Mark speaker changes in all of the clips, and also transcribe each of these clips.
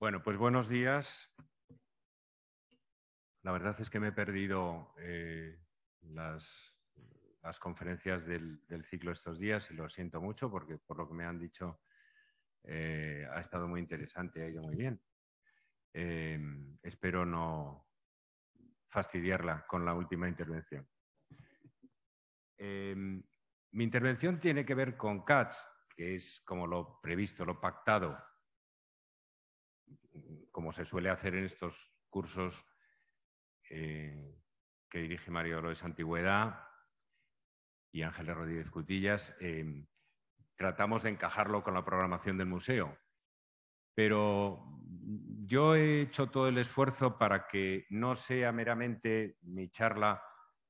Speaker 1: Bueno, pues buenos días. La verdad es que me he perdido eh, las, conferencias del, ciclo estos días y lo siento mucho porque por lo que me han dicho eh, ha estado muy interesante, ha ido muy bien. Eh, espero no fastidiarla con la última intervención. mi intervención tiene que ver con CATS, que es como lo previsto, lo pactado como se suele hacer en estos cursos eh, que dirige Mario López Antigüedad y Ángeles Rodríguez Cutillas, eh, tratamos de encajarlo con la programación del museo. Pero yo he hecho todo el esfuerzo para que no sea meramente mi charla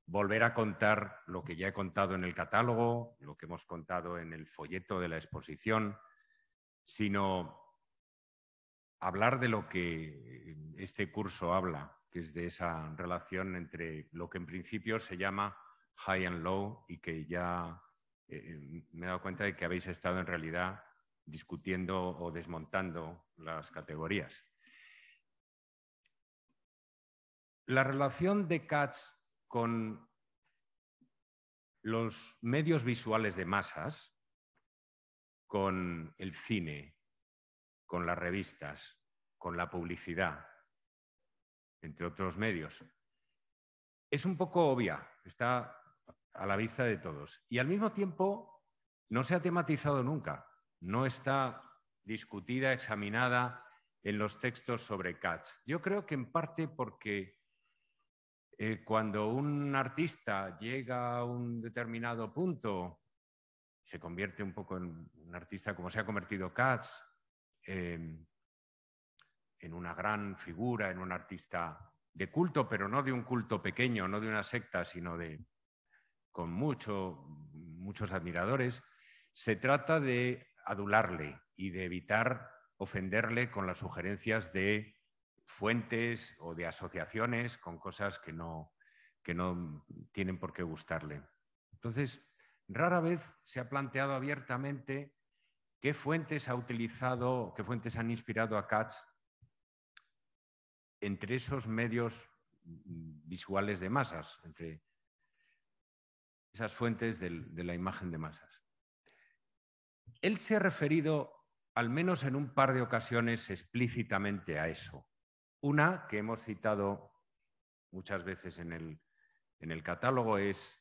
Speaker 1: volver a contar lo que ya he contado en el catálogo, lo que hemos contado en el folleto de la exposición, sino hablar de lo que este curso habla, que es de esa relación entre lo que en principio se llama high and low y que ya eh, eh, me he dado cuenta de que habéis estado en realidad discutiendo o desmontando las categorías. La relación de Katz con los medios visuales de masas, con el cine, con las revistas, con la publicidad, entre otros medios. Es un poco obvia, está a la vista de todos. Y al mismo tiempo no se ha tematizado nunca, no está discutida, examinada en los textos sobre Katz. Yo creo que en parte porque eh, cuando un artista llega a un determinado punto, se convierte un poco en un artista como se ha convertido Katz, en, una gran figura, en un artista de culto, pero no de un culto pequeño, no de una secta, sino de con muchos admiradores, se trata de adularle y de evitar ofenderle con las sugerencias de fuentes o de asociaciones con cosas que no, que no tienen por qué gustarle. Entonces, rara vez se ha planteado abiertamente ¿Qué fuentes ha utilizado, qué fuentes han inspirado a Katz entre esos medios visuales de masas, entre esas fuentes de la imagen de masas? Él se ha referido, al menos en un par de ocasiones, explícitamente a eso. Una que hemos citado muchas veces en el, catálogo es,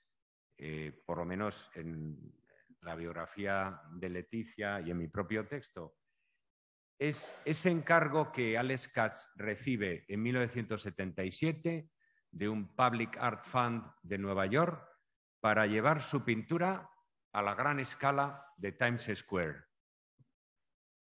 Speaker 1: eh, por lo menos en la biografía de Leticia y en mi propio texto, es ese encargo que Alex Katz recibe en 1977 de un Public Art Fund de Nueva York para llevar su pintura a la gran escala de Times Square.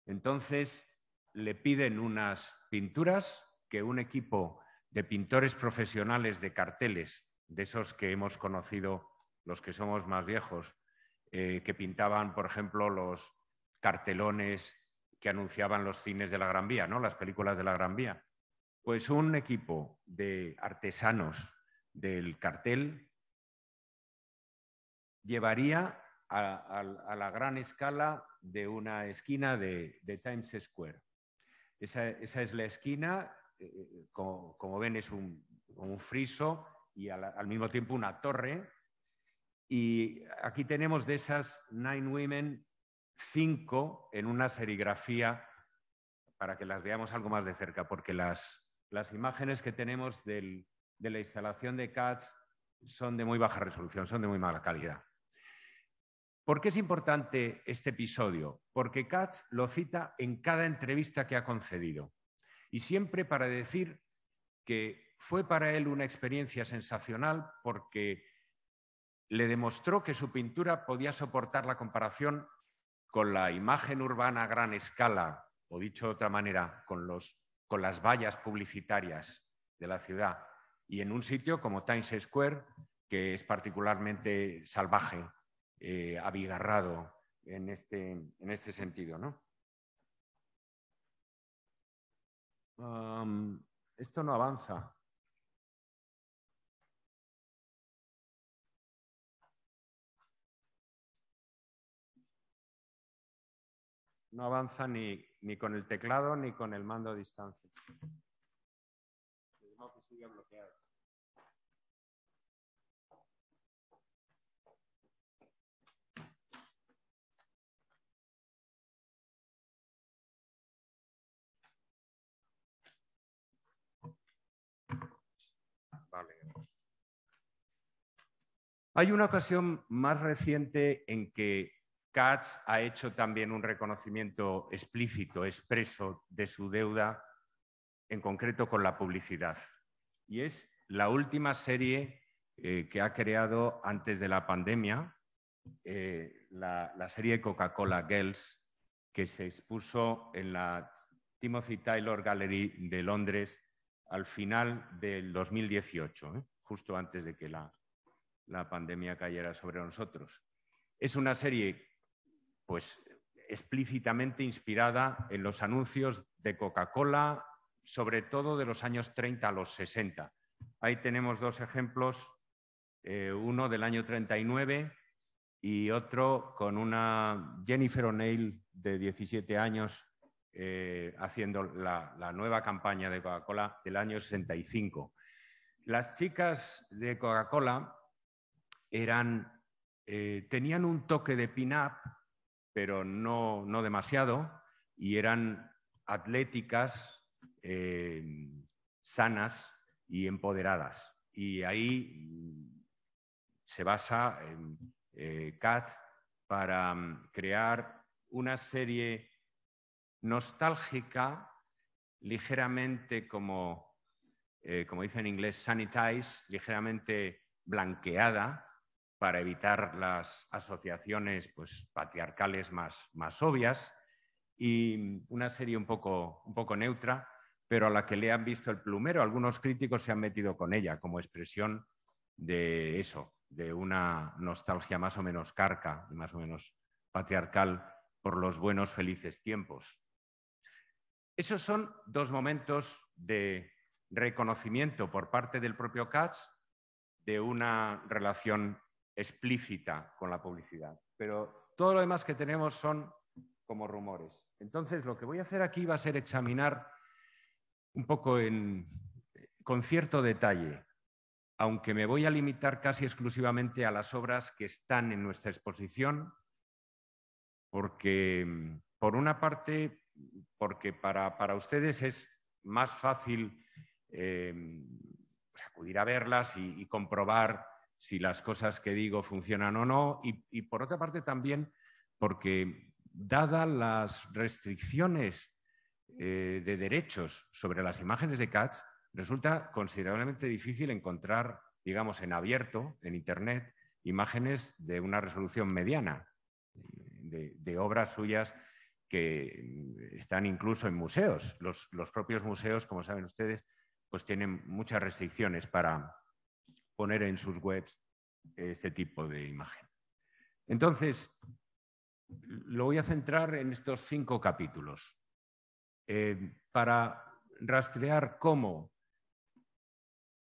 Speaker 1: Entonces le piden unas pinturas que un equipo de pintores profesionales de carteles, de esos que hemos conocido los que somos más viejos, eh, que pintaban, por ejemplo, los cartelones que anunciaban los cines de la Gran Vía, ¿no? las películas de la Gran Vía. Pues un equipo de artesanos del cartel llevaría a, la gran escala de una esquina de, Times Square. Esa, es la esquina, eh, eh, como, ven es un, friso y al mismo tiempo una torre y aquí tenemos de esas Nine Women, cinco en una serigrafía para que las veamos algo más de cerca, porque las, imágenes que tenemos de la instalación de Katz son de muy baja resolución, son de muy mala calidad. ¿Por qué es importante este episodio? Porque Katz lo cita en cada entrevista que ha concedido y siempre para decir que fue para él una experiencia sensacional porque le demostró que su pintura podía soportar la comparación con la imagen urbana a gran escala, o dicho de otra manera, con, las vallas publicitarias de la ciudad, y en un sitio como Times Square, que es particularmente salvaje, eh, abigarrado este, en este, sentido. ¿no?
Speaker 2: esto no avanza.
Speaker 1: no avanza ni, con el teclado ni con el mando a distancia. Hay una ocasión más reciente en que Katz ha hecho también un reconocimiento explícito, expreso de su deuda, en concreto con la publicidad. Y es la última serie eh, que ha creado antes de la pandemia, eh, la, serie Coca-Cola Girls, que se expuso en la Timothy Taylor Gallery de Londres al final del 2018, ¿eh? justo antes de que la, la pandemia cayera sobre nosotros. Es una serie pues explícitamente inspirada en los anuncios de Coca-Cola, sobre todo de los años 30 a los 60. Ahí tenemos dos ejemplos, eh, uno del año 39 y otro con una Jennifer O'Neill de 17 años eh, haciendo la, nueva campaña de Coca-Cola del año 65. Las chicas de Coca-Cola eran, eh, tenían un toque de pin-up pero no, demasiado, y eran atléticas, eh, sanas y empoderadas. Y ahí mm, se basa em, eh, para mm, crear una serie nostálgica, ligeramente como, eh, como dice en inglés, sanitized, ligeramente blanqueada, para evitar las asociaciones pues, patriarcales más, más obvias y una serie un poco, un poco neutra, pero a la que le han visto el plumero. Algunos críticos se han metido con ella como expresión de eso, de una nostalgia más o menos carca y más o menos patriarcal por los buenos felices tiempos. Esos son dos momentos de reconocimiento por parte del propio Katz de una relación explícita con la publicidad. Pero todo lo demás que tenemos son como rumores. Entonces, lo que voy a hacer aquí va a ser examinar un poco con cierto detalle, aunque me voy a limitar casi exclusivamente a las obras que están en nuestra exposición, porque, por una parte, porque para, ustedes es más fácil eh, acudir a verlas y comprobar si las cosas que digo funcionan o no. Y, por otra parte también porque, dadas las restricciones eh, de derechos sobre las imágenes de Cats, resulta considerablemente difícil encontrar, digamos, en abierto, en Internet, imágenes de una resolución mediana, de, obras suyas que están incluso en museos. Los, los propios museos, como saben ustedes, pues tienen muchas restricciones para, poner en sus webs este tipo de imagen. Entonces, lo voy a centrar en estos cinco capítulos eh, para rastrear cómo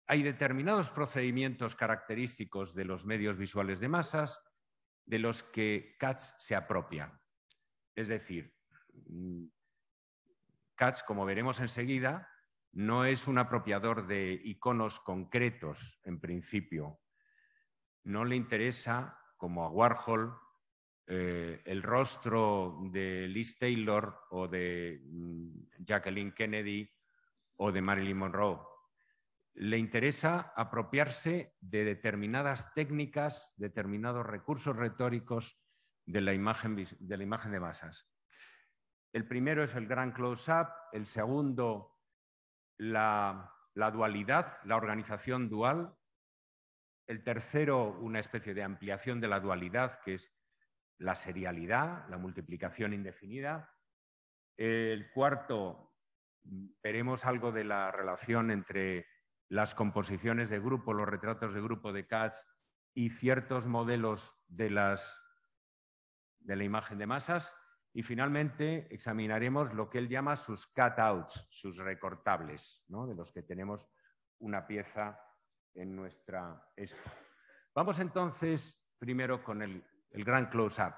Speaker 1: hay determinados procedimientos característicos de los medios visuales de masas de los que Katz se apropia. Es decir, mm, Katz, como veremos enseguida, no es un apropiador de iconos concretos, en principio. No le interesa, como a Warhol, eh, el rostro de Liz Taylor o de mm, Jacqueline Kennedy o de Marilyn Monroe. Le interesa apropiarse de determinadas técnicas, determinados recursos retóricos de la imagen de, la imagen de masas. El primero es el gran close-up, el segundo la, dualidad, la organización dual. El tercero, una especie de ampliación de la dualidad, que es la serialidad, la multiplicación indefinida. El cuarto, veremos algo de la relación entre las composiciones de grupo, los retratos de grupo de Katz y ciertos modelos de la imagen de masas. Y finalmente examinaremos lo que él llama sus cutouts, sus recortables, de los que tenemos una pieza en nuestra. Vamos entonces primero con el, el gran close-up.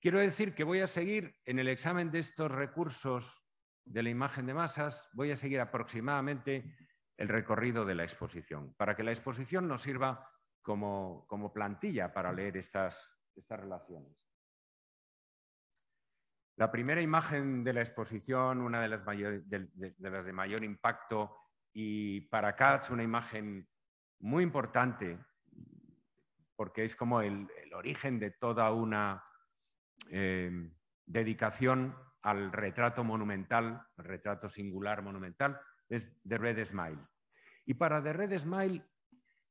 Speaker 1: Quiero decir que voy a seguir en el examen de estos recursos de la imagen de masas, voy a seguir aproximadamente el recorrido de la exposición, para que la exposición nos sirva como, como plantilla para leer estas, estas relaciones. La primera imagen de la exposición, una de las, de, mayor impacto y para Katz una imagen muy importante porque es como el, origen de toda una eh, dedicación al retrato monumental, al retrato singular monumental, es The Red Smile. Y para The Red Smile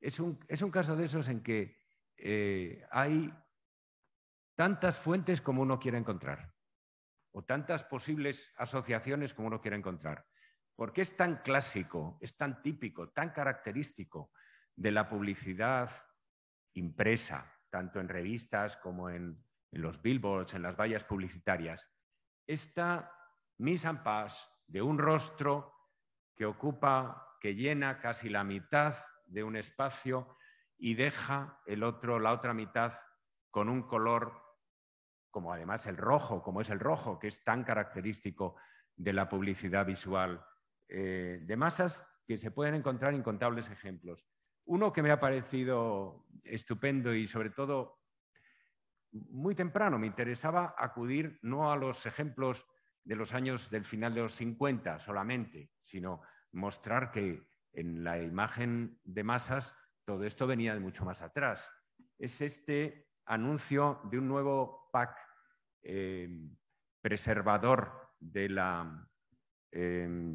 Speaker 1: es un, caso de esos en que eh, hay tantas fuentes como uno quiere encontrar o tantas posibles asociaciones como uno quiera encontrar. Porque es tan clásico, es tan típico, tan característico de la publicidad impresa, tanto en revistas como en, los billboards, en las vallas publicitarias, esta mise en paz de un rostro que ocupa, que llena casi la mitad de un espacio y deja el otro, la otra mitad con un color como además el rojo, como es el rojo, que es tan característico de la publicidad visual eh, de masas, que se pueden encontrar incontables ejemplos. Uno que me ha parecido estupendo y sobre todo muy temprano me interesaba acudir no a los ejemplos de los años del final de los 50 solamente, sino mostrar que en la imagen de masas todo esto venía de mucho más atrás. Es este anuncio de un nuevo pack Em, preservador em,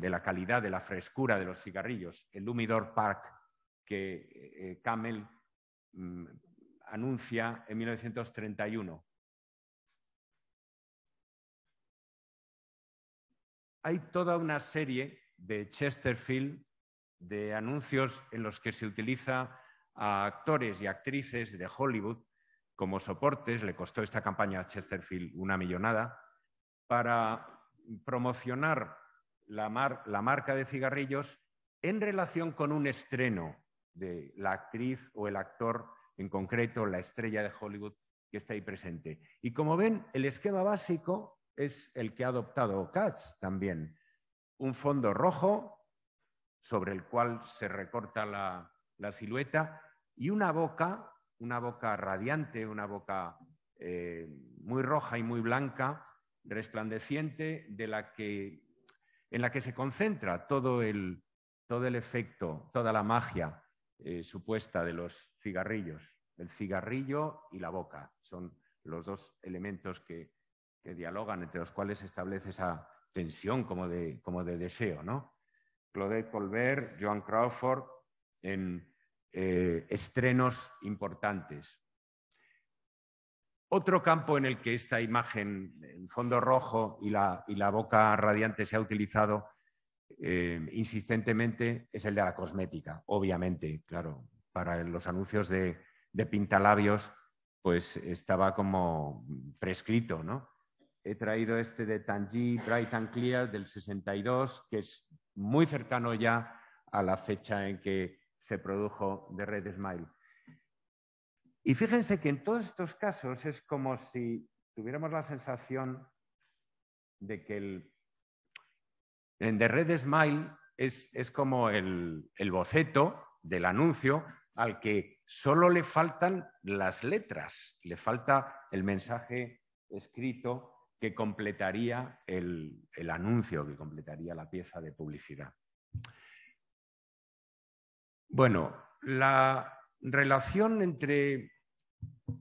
Speaker 1: de la, calidad, de la frescura de los cigarrillos, el Humidor Park que eh, eh, Camel mm, anuncia en 1931. Hay toda una serie de Chesterfield de anuncios en los que se utiliza a actores y actrices de Hollywood como soportes, le costó esta campaña a Chesterfield una millonada, para promocionar la, marca de cigarrillos en relación con un estreno de la actriz o el actor, en concreto la estrella de Hollywood que está ahí presente. Y como ven, el esquema básico es el que ha adoptado Katz también. Un fondo rojo sobre el cual se recorta la silueta y una boca una boca radiante, una boca eh, muy roja y muy blanca, resplandeciente, de la que, en la que se concentra todo el, todo el efecto, toda la magia eh, supuesta de los cigarrillos. El cigarrillo y la boca son los dos elementos que, dialogan, entre los cuales se establece esa tensión como de, como de deseo. ¿no? Claudette Colbert, Joan Crawford, en eh, estrenos importantes. Otro campo en el que esta imagen, en fondo rojo y la, boca radiante se ha utilizado eh, insistentemente es el de la cosmética, obviamente, claro. Para los anuncios de, de pintalabios, pues estaba como prescrito, ¿no? He traído este de Tangi Bright and Clear del 62, que es muy cercano ya a la fecha en que se produjo de Red Smile. Y fíjense que en todos estos casos es como si tuviéramos la sensación de que el, en The Red Smile es, como el, boceto del anuncio al que solo le faltan las letras, le falta el mensaje escrito que completaría el anuncio, que completaría la pieza de publicidad. Bueno, la relación entre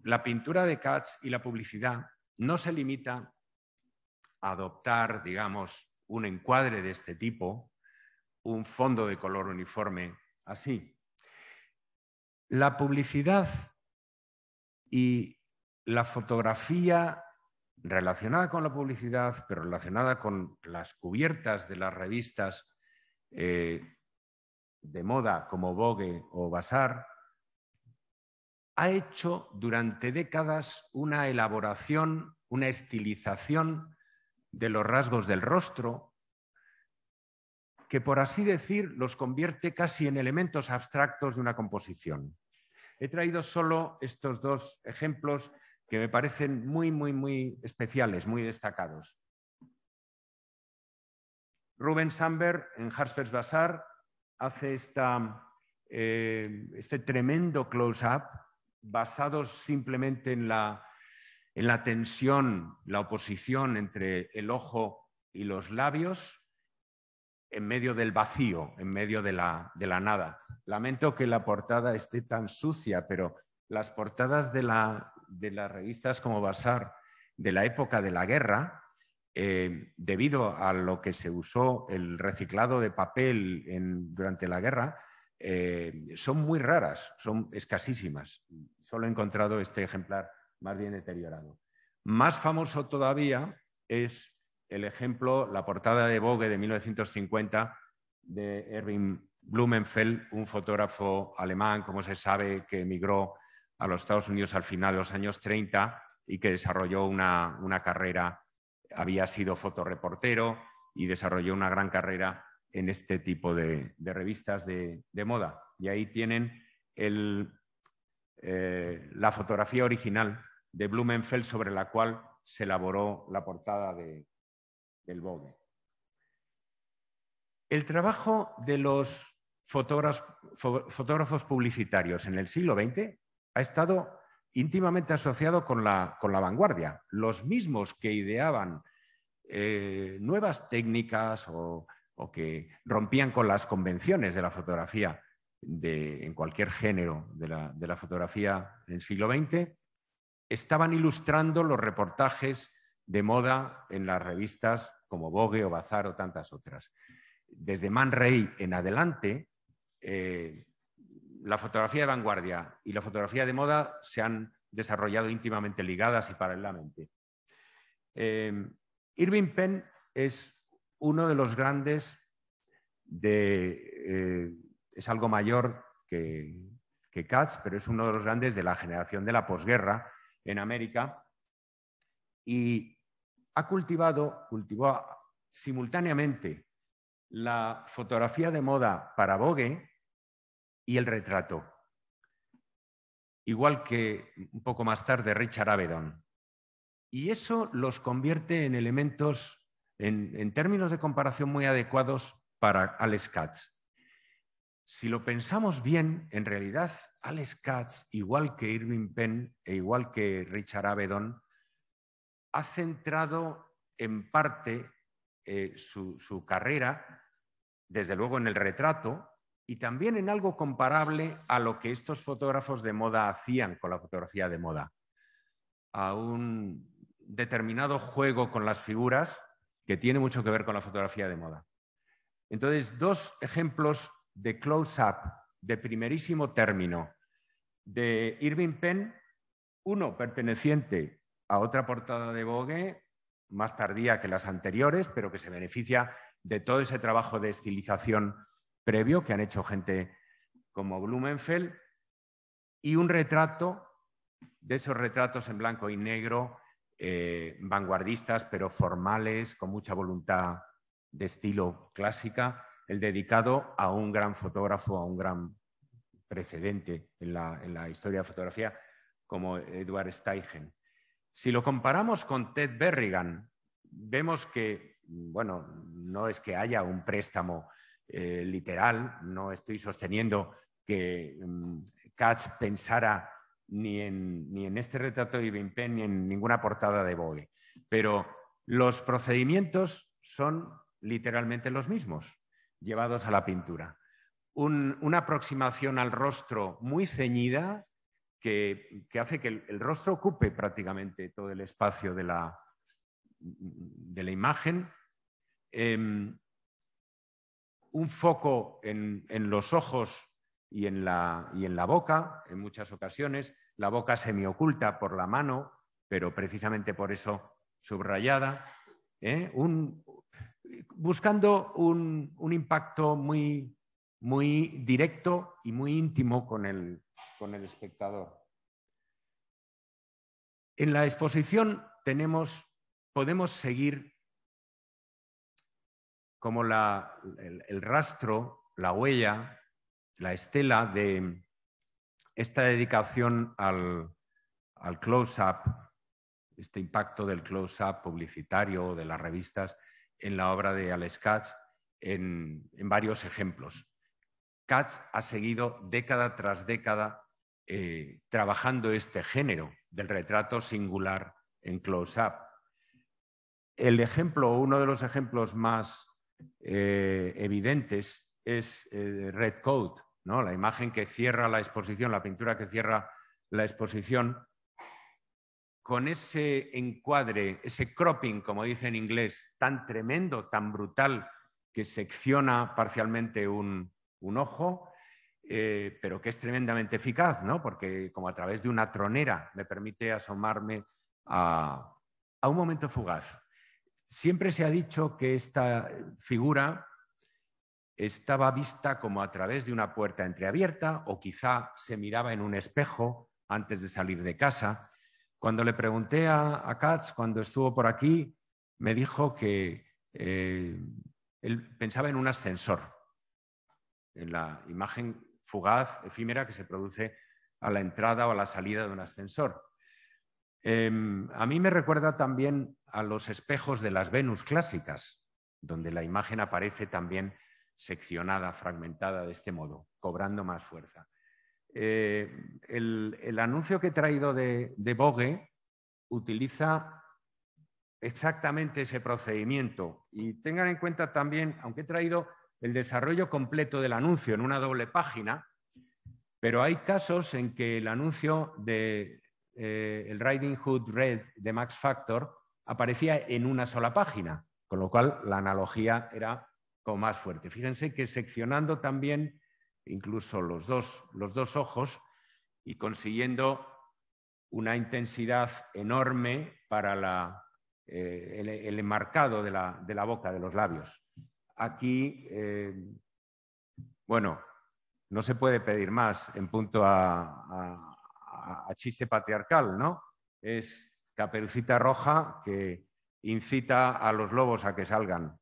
Speaker 1: la pintura de Katz y la publicidad no se limita a adoptar, digamos, un encuadre de este tipo, un fondo de color uniforme así. La publicidad y la fotografía relacionada con la publicidad, pero relacionada con las cubiertas de las revistas eh, de moda como Vogue o Bazar, ha hecho durante décadas una elaboración, una estilización de los rasgos del rostro, que por así decir los convierte casi en elementos abstractos de una composición. He traído solo estos dos ejemplos que me parecen muy, muy, muy especiales, muy destacados. Rubén Samberg en Harper's Bazaar hace eh, este tremendo close-up basado simplemente en la, tensión, la oposición entre el ojo y los labios, en medio del vacío, en medio de la, de la, nada. Lamento que la portada esté tan sucia, pero las portadas de, de las revistas como Basar de la época de la guerra eh, debido a lo que se usó el reciclado de papel durante la guerra, eh, son muy raras, son escasísimas. Solo he encontrado este ejemplar más bien deteriorado. Más famoso todavía es el ejemplo, la portada de Vogue de 1950 de Erwin Blumenfeld, un fotógrafo alemán, como se sabe, que emigró a los Estados Unidos al final de los años 30 y que desarrolló una, una carrera había sido fotoreportero y desarrolló una gran carrera en este tipo de, revistas de, moda. Y ahí tienen eh, la fotografía original de Blumenfeld sobre la cual se elaboró la portada del Vogue. El trabajo de los fotógrafos publicitarios en el siglo XX ha estado íntimamente asociado con la, vanguardia. Los mismos que ideaban eh, nuevas técnicas o, que rompían con las convenciones de la fotografía de, en cualquier género de la, de la fotografía del siglo XX, estaban ilustrando los reportajes de moda en las revistas como Vogue o Bazar o tantas otras. Desde Man Ray en adelante, eh, la fotografía de vanguardia y la fotografía de moda se han desarrollado íntimamente ligadas y paralelamente. Eh, Irving Penn es uno de los grandes de... Eh, es algo mayor que, que Katz, pero es uno de los grandes de la generación de la posguerra en América y ha cultivado, cultivó simultáneamente la fotografía de moda para Vogue y el retrato. Igual que un poco más tarde Richard Avedon. Y eso los convierte en elementos, en, términos de comparación muy adecuados para Alex Katz. Si lo pensamos bien, en realidad Alex Katz, igual que Irving Penn e igual que Richard Avedon, ha centrado en parte eh, su carrera, desde luego en el retrato, y también en algo comparable a lo que estos fotógrafos de moda hacían con la fotografía de moda, a un determinado juego con las figuras que tiene mucho que ver con la fotografía de moda. Entonces, dos ejemplos de close-up, de primerísimo término, de Irving Penn, uno perteneciente a otra portada de Vogue, más tardía que las anteriores, pero que se beneficia de todo ese trabajo de estilización previo que han hecho gente como Blumenfeld y un retrato de esos retratos en blanco y negro, eh, vanguardistas pero formales, con mucha voluntad de estilo clásica, el dedicado a un gran fotógrafo, a un gran precedente en la, en la historia de fotografía como Edward Steichen. Si lo comparamos con Ted Berrigan, vemos que, bueno, no es que haya un préstamo eh, literal, no estoy sosteniendo que mm, Katz pensara ni en, ni en, este retrato de Ibn Pen ni en ninguna portada de Vogue, pero los procedimientos son literalmente los mismos, llevados a la pintura. una aproximación al rostro muy ceñida que, hace que el, rostro ocupe prácticamente todo el espacio de la, de la imagen. Em, un foco en, los ojos y en, la, y en la boca, en muchas ocasiones, la boca semioculta por la mano, pero precisamente por eso subrayada, ¿eh? buscando un, impacto muy, muy, directo y muy íntimo con el, con el espectador. En la exposición tenemos, podemos seguir como el, rastro, la huella, la estela de esta dedicación al, close-up, este impacto del close-up publicitario de las revistas en la obra de Alex Katz en, varios ejemplos. Katz ha seguido década tras década eh, trabajando este género del retrato singular en close-up. El ejemplo, uno de los ejemplos más eh, evidentes es eh, Red Coat, ¿no? la imagen que cierra la exposición, la pintura que cierra la exposición, con ese encuadre, ese cropping, como dice en inglés, tan tremendo, tan brutal, que secciona parcialmente un, ojo, eh, pero que es tremendamente eficaz, ¿no? porque como a través de una tronera me permite asomarme a un momento fugaz, Siempre se ha dicho que esta figura estaba vista como a través de una puerta entreabierta o quizá se miraba en un espejo antes de salir de casa. Cuando le pregunté a, Katz, cuando estuvo por aquí, me dijo que eh, él pensaba en un ascensor, en la imagen fugaz, efímera, que se produce a la entrada o a la salida de un ascensor. Em, a mí me recuerda también a los espejos de las Venus clásicas, donde la imagen aparece también seccionada, fragmentada de este modo, cobrando más fuerza. Eh, el, anuncio que he traído de, de Vogue utiliza exactamente ese procedimiento. Y tengan en cuenta también, aunque he traído el desarrollo completo del anuncio en una doble página, pero hay casos en que el anuncio de eh, el Riding Hood Red de Max Factor aparecía en una sola página, con lo cual la analogía era como más fuerte. Fíjense que seccionando también incluso los dos, los dos ojos y consiguiendo una intensidad enorme para la, eh, el, enmarcado de la, boca, de los labios. Aquí, eh, bueno, no se puede pedir más en punto a a, chiste patriarcal, ¿no? Es caperucita roja que incita a los lobos a que salgan.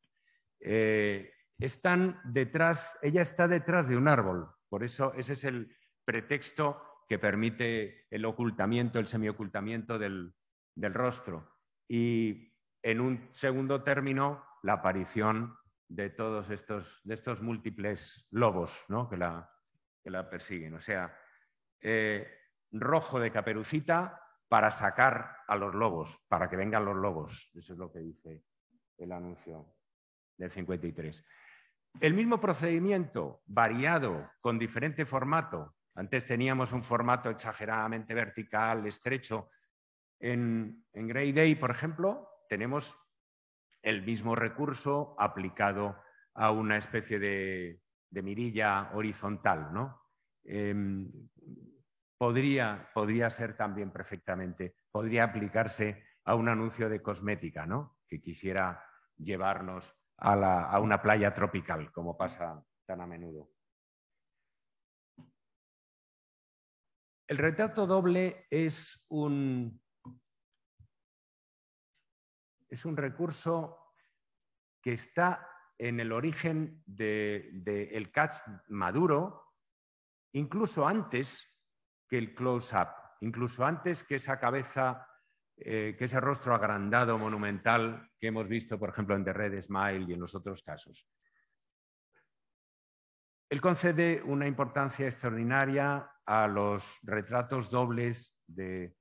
Speaker 1: Eh, están detrás, ella está detrás de un árbol, por eso ese es el pretexto que permite el ocultamiento, el semiocultamiento del, del rostro. Y en un segundo término, la aparición de todos estos, de estos múltiples lobos ¿no? que, la, persiguen. O sea, eh, rojo de caperucita para sacar a los lobos, para que vengan los lobos. Eso es lo que dice el anuncio del 53. El mismo procedimiento, variado, con diferente formato. Antes teníamos un formato exageradamente vertical, estrecho. En, Grey Day, por ejemplo, tenemos el mismo recurso aplicado a una especie de, mirilla horizontal. ¿no? Em, podría, ser también perfectamente, podría aplicarse a un anuncio de cosmética, ¿no? Que quisiera llevarnos a, una playa tropical, como pasa tan a menudo. El retrato doble es un, es un recurso que está en el origen del catch maduro, incluso antes que el close-up, incluso antes que esa cabeza, eh, que ese rostro agrandado, monumental que hemos visto, por ejemplo, en The Red Smile y en los otros casos. Él concede una importancia extraordinaria a los retratos dobles del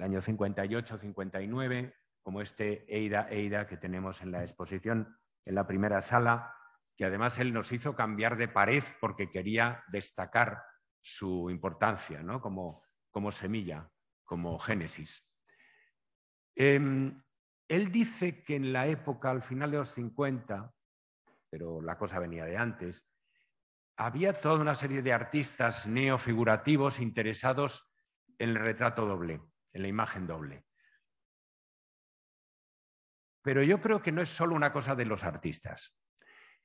Speaker 1: año 58-59, como este Eida Eida que tenemos en la exposición, en la primera sala, que además él nos hizo cambiar de pared porque quería destacar su importancia ¿no? como, como, semilla, como génesis. Em, él dice que en la época, al final de los 50, pero la cosa venía de antes, había toda una serie de artistas neofigurativos interesados en el retrato doble, en la imagen doble. Pero yo creo que no es solo una cosa de los artistas,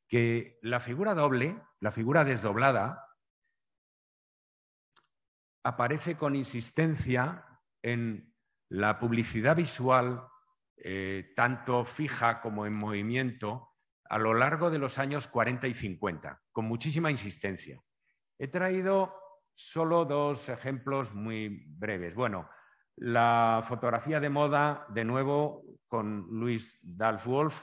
Speaker 1: que la figura doble, la figura desdoblada, aparece con insistencia en la publicidad visual, eh, tanto fija como en movimiento, a lo largo de los años 40 y 50, con muchísima insistencia. He traído solo dos ejemplos muy breves. Bueno, la fotografía de moda, de nuevo, con Luis Dalf Wolf,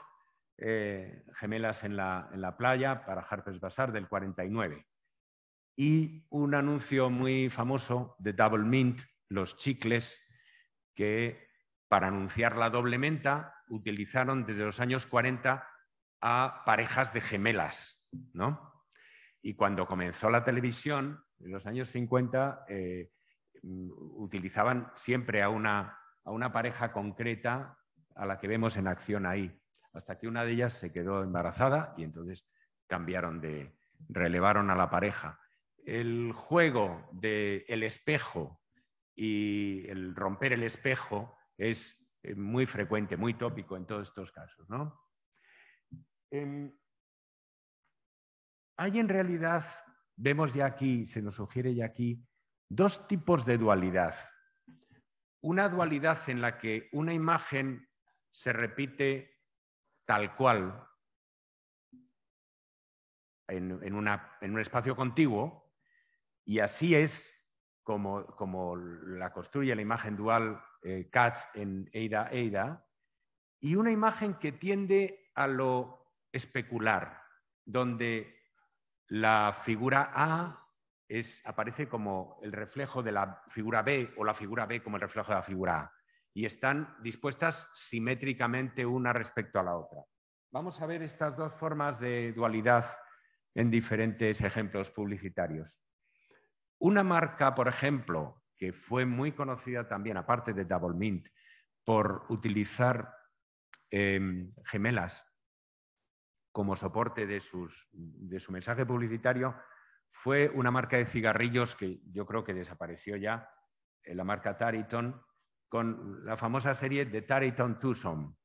Speaker 1: eh, Gemelas en la, en la, playa, para Harper's Bazaar, del 49 y un anuncio muy famoso de Double Mint, los chicles, que para anunciar la doble menta utilizaron desde los años 40 a parejas de gemelas, ¿no? Y cuando comenzó la televisión, en los años 50, eh, utilizaban siempre a una, a una pareja concreta a la que vemos en acción ahí, hasta que una de ellas se quedó embarazada y entonces cambiaron de, relevaron a la pareja el juego del espejo y el romper el espejo es eh, muy frecuente, muy tópico en todos estos casos. ¿no? Em, hay en realidad, vemos ya aquí, se nos sugiere ya aquí, dos tipos de dualidad. Una dualidad en la que una imagen se repite tal cual en un espacio contiguo, y así es como, la construye la imagen dual eh, Katz en Eida Eida, y una imagen que tiende a lo especular, donde la figura A aparece como el reflejo de la figura B o la figura B como el reflejo de la figura A. Y están dispuestas simétricamente una respecto a la otra. Vamos a ver estas dos formas de dualidad en diferentes ejemplos publicitarios. Una marca, por ejemplo, que fue muy conocida también, aparte de Double Mint, por utilizar em, gemelas como soporte de, su mensaje publicitario, fue una marca de cigarrillos que yo creo que desapareció ya, eh, la marca Tariton, con la famosa serie de Tariton Tucson,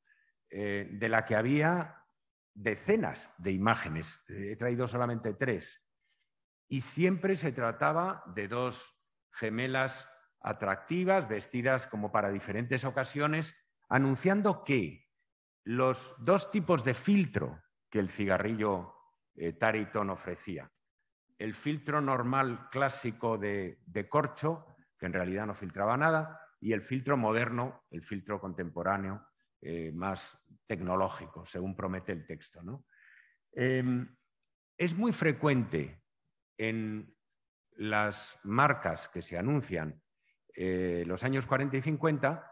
Speaker 1: eh, de la que había decenas de imágenes. He traído solamente tres y siempre se trataba de dos gemelas atractivas, vestidas como para diferentes ocasiones, anunciando que los dos tipos de filtro que el cigarrillo eh, Tariton ofrecía, el filtro normal clásico de, corcho, que en realidad no filtraba nada, y el filtro moderno, el filtro contemporáneo, eh, más tecnológico, según promete el texto. ¿no? Em, es muy frecuente en las marcas que se anuncian en eh, los años 40 y 50,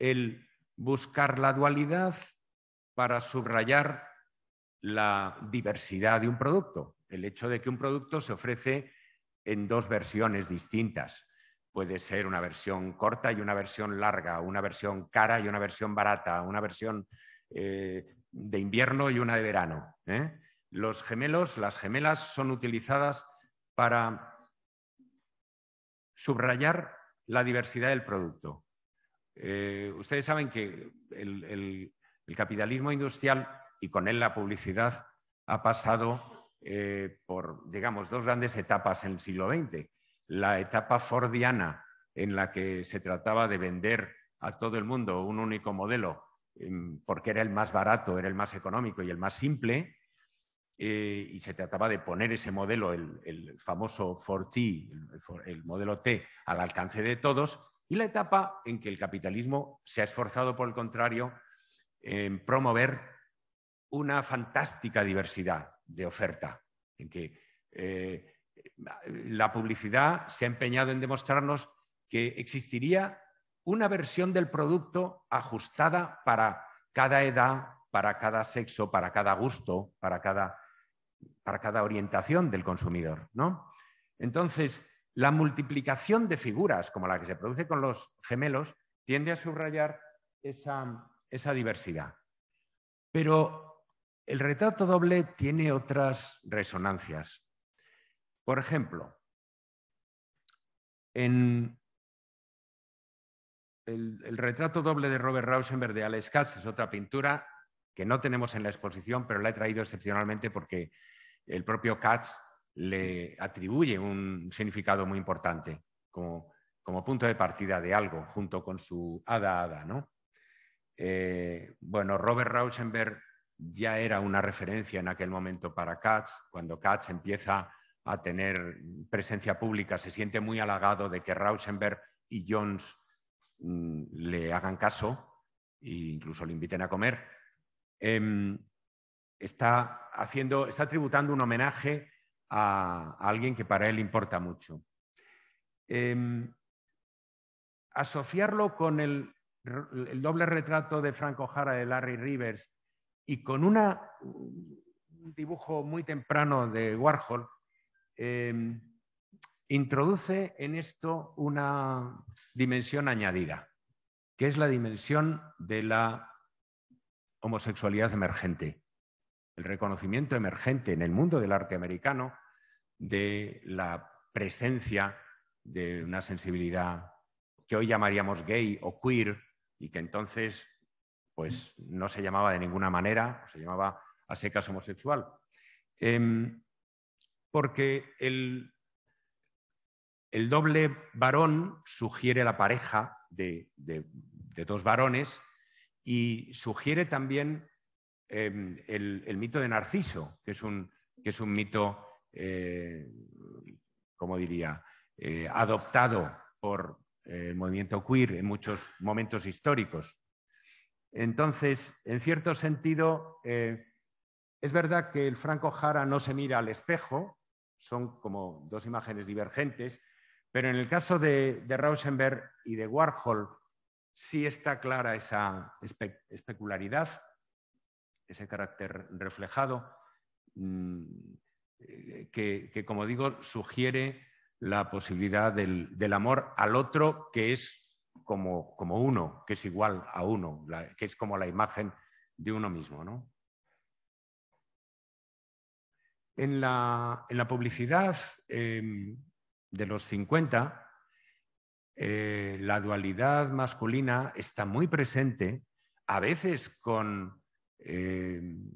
Speaker 1: el buscar la dualidad para subrayar la diversidad de un producto, el hecho de que un producto se ofrece en dos versiones distintas. Puede ser una versión corta y una versión larga, una versión cara y una versión barata, una versión eh, de invierno y una de verano. ¿eh? Los gemelos, las gemelas son utilizadas para subrayar la diversidad del producto. Eh, ustedes saben que el, capitalismo industrial y con él la publicidad ha pasado eh, por, digamos, dos grandes etapas en el siglo XX. La etapa fordiana, en la que se trataba de vender a todo el mundo un único modelo mm, porque era el más barato, era el más económico y el más simple, eh, y se trataba de poner ese modelo, el, famoso 4T, el, modelo T, al alcance de todos, y la etapa en que el capitalismo se ha esforzado, por el contrario, en promover una fantástica diversidad de oferta, en que eh, la publicidad se ha empeñado en demostrarnos que existiría una versión del producto ajustada para cada edad, para cada sexo, para cada gusto, para cada para cada orientación del consumidor. ¿no? Entonces, la multiplicación de figuras, como la que se produce con los gemelos, tiende a subrayar esa, diversidad. Pero el retrato doble tiene otras resonancias. Por ejemplo, el, retrato doble de Robert Rauschenberg de Alex Katz es otra pintura que no tenemos en la exposición, pero la he traído excepcionalmente porque el propio Katz le atribuye un significado muy importante como, punto de partida de algo junto con su hada hada. ¿no? Eh, bueno, Robert Rauschenberg ya era una referencia en aquel momento para Katz. Cuando Katz empieza a tener presencia pública, se siente muy halagado de que Rauschenberg y Jones mm, le hagan caso e incluso le inviten a comer. Em, está, tributando un homenaje a, alguien que para él importa mucho. Em, asociarlo con el, doble retrato de Franco Jara de Larry Rivers y con un dibujo muy temprano de Warhol, em, introduce en esto una dimensión añadida, que es la dimensión de la homosexualidad emergente el reconocimiento emergente en el mundo del arte americano de la presencia de una sensibilidad que hoy llamaríamos gay o queer y que entonces pues no se llamaba de ninguna manera, se llamaba a secas homosexual. Em, porque el, el, doble varón sugiere la pareja de dos varones y sugiere también Em, el, mito de Narciso, que es un, mito, eh, como diría?, eh, adoptado por eh, el movimiento queer en muchos momentos históricos. Entonces, en cierto sentido, es verdad que el Franco Jara no se mira al espejo, son como dos imágenes divergentes, pero en el caso de, Rauschenberg y de Warhol sí está clara esa especularidad ese carácter reflejado, mm, eh, que, como digo, sugiere la posibilidad del, amor al otro que es como, uno, que es igual a uno, que es como la imagen de uno mismo. En, la, publicidad em, de los 50, eh, la dualidad masculina está muy presente, a veces con Em,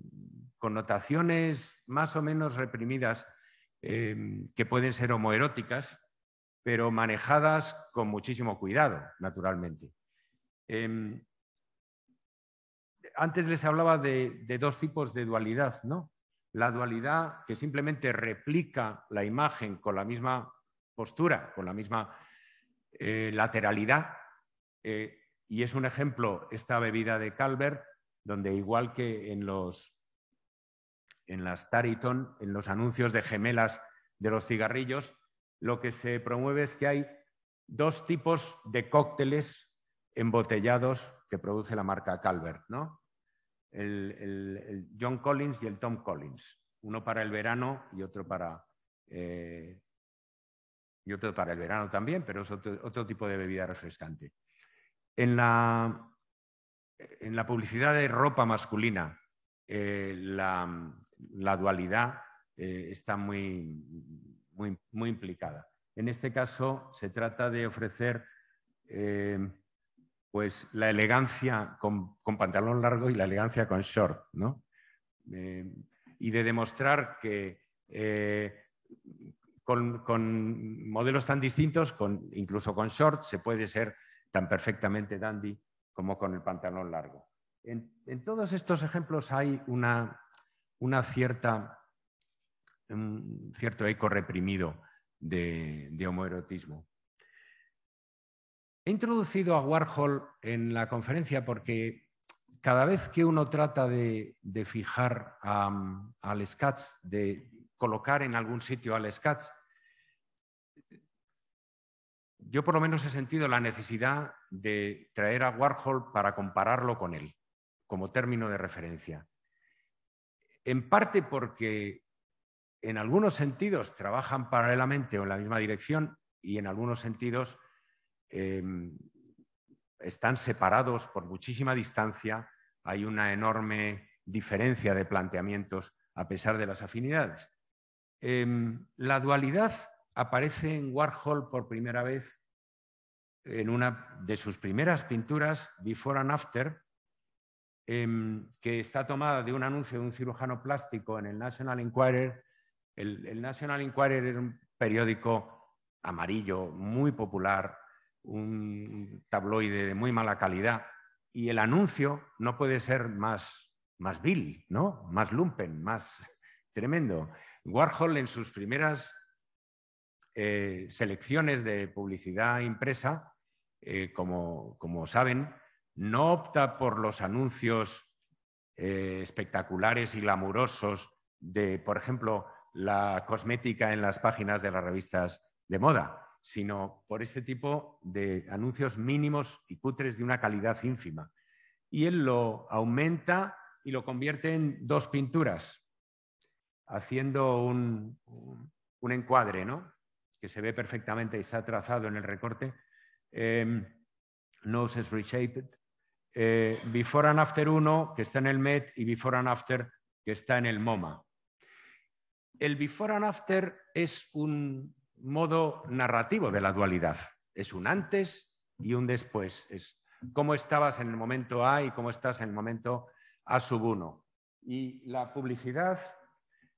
Speaker 1: connotaciones más o menos reprimidas em, que pueden ser homoeróticas, pero manejadas con muchísimo cuidado, naturalmente. Em, antes les hablaba de, de, dos tipos de dualidad, ¿no? La dualidad que simplemente replica la imagen con la misma postura, con la misma eh, lateralidad, eh, y es un ejemplo esta bebida de Calvert, donde igual que en, los, en las Tariton, en los anuncios de gemelas de los cigarrillos, lo que se promueve es que hay dos tipos de cócteles embotellados que produce la marca Calvert, ¿no? El, John Collins y el Tom Collins, uno para el verano y otro para eh, y otro para el verano también, pero es otro, otro tipo de bebida refrescante. En la, en la publicidad de ropa masculina, eh, la, dualidad eh, está muy, implicada. En este caso, se trata de ofrecer eh, pues, la elegancia con, pantalón largo y la elegancia con short, y de demostrar que con, modelos tan distintos, incluso con short, se puede ser tan perfectamente dandy como con el pantalón largo. En, todos estos ejemplos hay una, cierta, un cierto eco reprimido de, homoerotismo. He introducido a Warhol en la conferencia porque cada vez que uno trata de, fijar al scatch, de colocar en algún sitio al Scats, yo por lo menos he sentido la necesidad de traer a Warhol para compararlo con él, como término de referencia. En parte porque en algunos sentidos trabajan paralelamente o en la misma dirección y en algunos sentidos em, están separados por muchísima distancia, hay una enorme diferencia de planteamientos a pesar de las afinidades. Em, la dualidad aparece en Warhol por primera vez en una de sus primeras pinturas, Before and After, em, que está tomada de un anuncio de un cirujano plástico en el National Enquirer. El, National Enquirer era un periódico amarillo muy popular, un tabloide de muy mala calidad, y el anuncio no puede ser más, más vil, ¿no? más lumpen, más tremendo. Warhol en sus primeras eh, selecciones de publicidad impresa, eh, como, saben, no opta por los anuncios eh, espectaculares y glamurosos de, por ejemplo, la cosmética en las páginas de las revistas de moda, sino por este tipo de anuncios mínimos y cutres de una calidad ínfima. Y él lo aumenta y lo convierte en dos pinturas, haciendo un encuadre, ¿no? que se ve perfectamente y está trazado en el recorte, em, Nose is Reshaped, eh, Before and After 1, que está en el MET, y Before and After, que está en el MoMA. El Before and After es un modo narrativo de la dualidad. Es un antes y un después. Es cómo estabas en el momento A y cómo estás en el momento A sub 1. Y la publicidad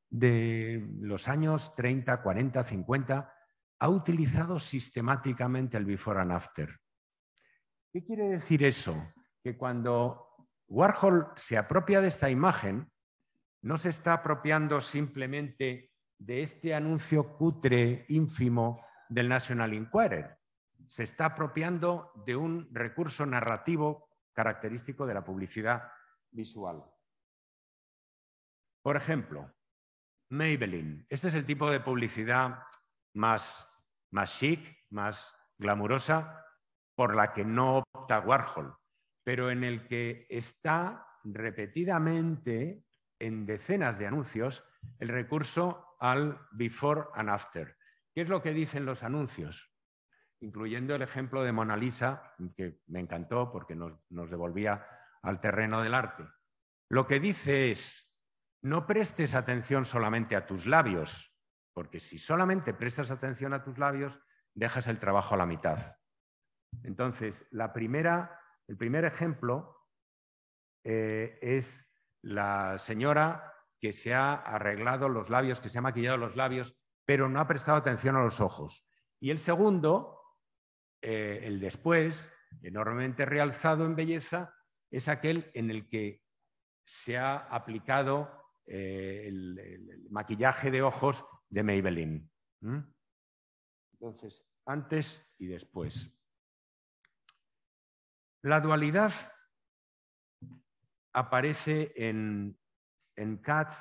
Speaker 1: de los años 30, 40, 50 ha utilizado sistemáticamente el before and after. ¿Qué quiere decir eso? Que cuando Warhol se apropia de esta imagen, no se está apropiando simplemente de este anuncio cutre, ínfimo del National Inquirer. Se está apropiando de un recurso narrativo característico de la publicidad visual. Por ejemplo, Maybelline. Este es el tipo de publicidad más más chic, más glamurosa, por la que no opta Warhol, pero en el que está repetidamente en decenas de anuncios el recurso al before and after. ¿Qué es lo que dicen los anuncios? Incluyendo el ejemplo de Mona Lisa, que me encantó porque nos, devolvía al terreno del arte. Lo que dice es, no prestes atención solamente a tus labios, porque si solamente prestas atención a tus labios, dejas el trabajo a la mitad. Entonces, el primer ejemplo eh, es la señora que se ha arreglado los labios, que se ha maquillado los labios, pero no ha prestado atención a los ojos. Y el segundo, eh, el después, enormemente realzado en belleza, es aquel en el que se ha aplicado eh, el, maquillaje de ojos de Maybelline. Entonces, antes y después. La dualidad aparece en, en Katz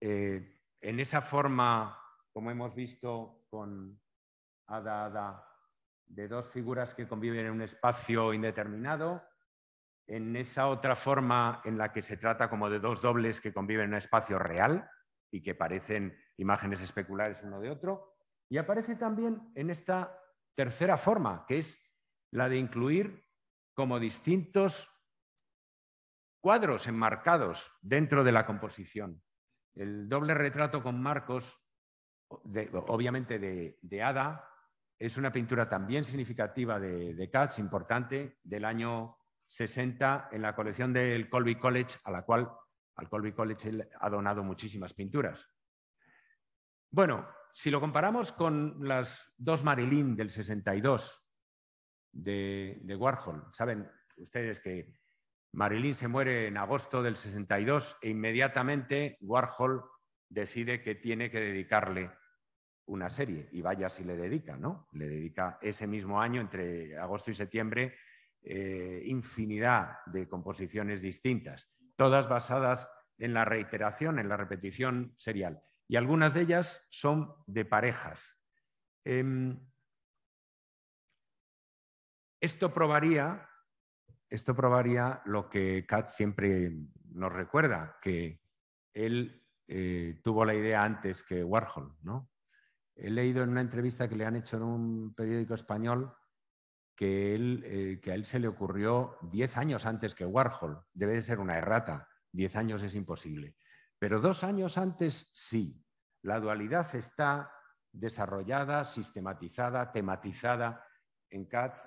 Speaker 1: eh, en esa forma, como hemos visto con Ada Ada, de dos figuras que conviven en un espacio indeterminado, en esa otra forma en la que se trata como de dos dobles que conviven en un espacio real, y que parecen imágenes especulares uno de otro. Y aparece también en esta tercera forma, que es la de incluir como distintos cuadros enmarcados dentro de la composición. El doble retrato con marcos, obviamente de, Ada, es una pintura también significativa de, de Katz, importante, del año 60 en la colección del Colby College, a la cual al Colby College ha donado muchísimas pinturas. Bueno, si lo comparamos con las dos Marilyn del 62 de, Warhol, saben ustedes que Marilyn se muere en agosto del 62 e inmediatamente Warhol decide que tiene que dedicarle una serie. Y vaya si le dedica, ¿no? Le dedica ese mismo año, entre agosto y septiembre, eh, infinidad de composiciones distintas todas basadas en la reiteración, en la repetición serial. Y algunas de ellas son de parejas. Em, esto probaría, esto probaría lo que Katz siempre nos recuerda, que él eh, tuvo la idea antes que Warhol. ¿no? He leído en una entrevista que le han hecho en un periódico español que, él, eh, que a él se le ocurrió diez años antes que Warhol. Debe de ser una errata. diez años es imposible. Pero dos años antes sí. La dualidad está desarrollada, sistematizada, tematizada en Katz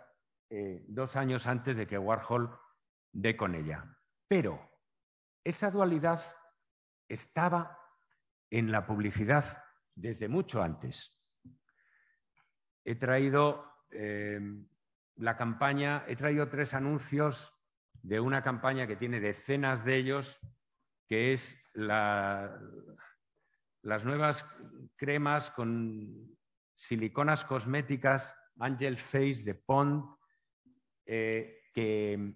Speaker 1: eh, dos años antes de que Warhol dé con ella. Pero esa dualidad estaba en la publicidad desde mucho antes. He traído eh, la campaña, he traído tres anuncios de una campaña que tiene decenas de ellos, que es las nuevas cremas con siliconas cosméticas Angel Face de Pond, eh, que,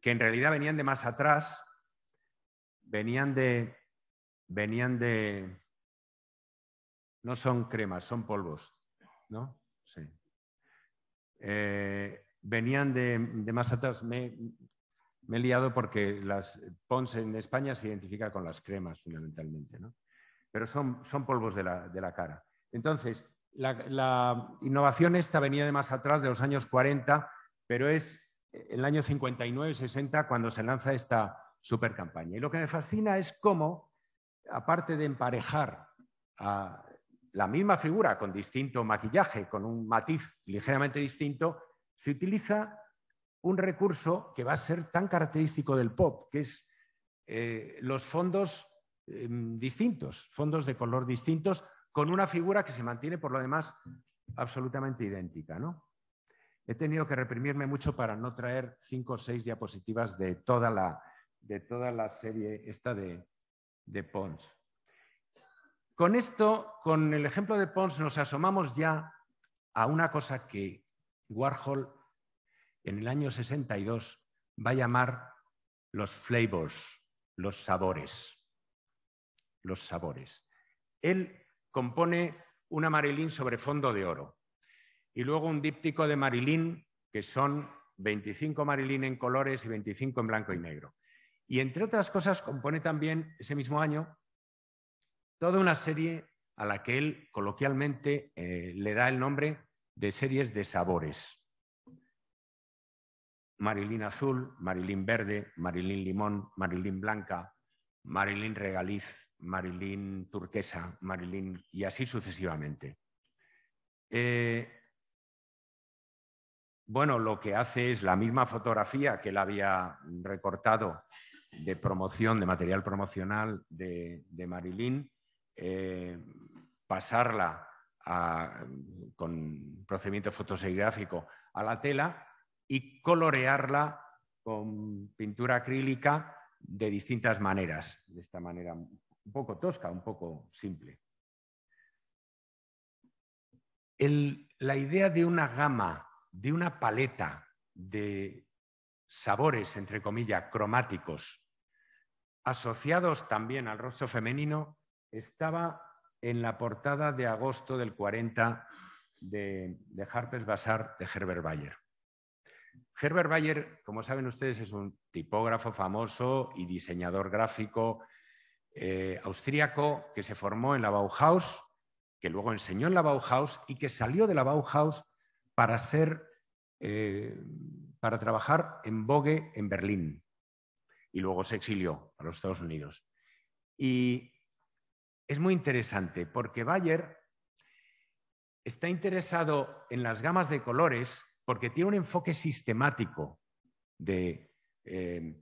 Speaker 1: que, en realidad venían de más atrás, venían de, venían de, no son cremas, son polvos, ¿no? Sí. Eh, venían de, más atrás. Me, he liado porque las Pons en España se identifica con las cremas fundamentalmente, pero son, son polvos de la, cara. Entonces, la, innovación esta venía de más atrás, de los años 40, pero es eh, el año 59-60 cuando se lanza esta super campaña. Y lo que me fascina es cómo, aparte de emparejar a la misma figura con distinto maquillaje, con un matiz ligeramente distinto, se utiliza un recurso que va a ser tan característico del pop, que es eh, los fondos em, distintos, fondos de color distintos, con una figura que se mantiene por lo demás absolutamente idéntica. ¿no? He tenido que reprimirme mucho para no traer cinco o seis diapositivas de toda la, serie esta de, de Pons. Con esto, con el ejemplo de Pons, nos asomamos ya a una cosa que Warhol en el año 62 va a llamar los flavors, los sabores. Los sabores. Él compone una marilín sobre fondo de oro y luego un díptico de marilín, que son 25 marilín en colores y 25 en blanco y negro. Y entre otras cosas compone también ese mismo año Toda una serie a la que él coloquialmente eh, le da el nombre de series de sabores. Marilín azul, Marilín verde, Marilín limón, Marilín blanca, marilín regaliz, marilín turquesa, marilín y así sucesivamente. Eh, bueno, lo que hace es la misma fotografía que él había recortado de promoción, de material promocional de, marilín. Eh, pasarla con procedimiento fotosegráfico a la tela y colorearla con pintura acrílica de distintas maneras, de esta manera un poco tosca, un poco simple. la idea de una gama, de una paleta de sabores, entre comillas, cromáticos, asociados también al rostro femenino, estaba en la portada de agosto del 40 de, Harper's Bazaar de Herbert Bayer. Herbert Bayer, como saben ustedes, es un tipógrafo famoso y diseñador gráfico austriaco eh, austríaco que se formó en la Bauhaus, que luego enseñó en la Bauhaus y que salió de la Bauhaus para eh, para trabajar en Vogue en Berlín. Y luego se exilió a los Estados Unidos. Y es muy interesante porque Bayer está interesado en las gamas de colores porque tiene un enfoque sistemático de em,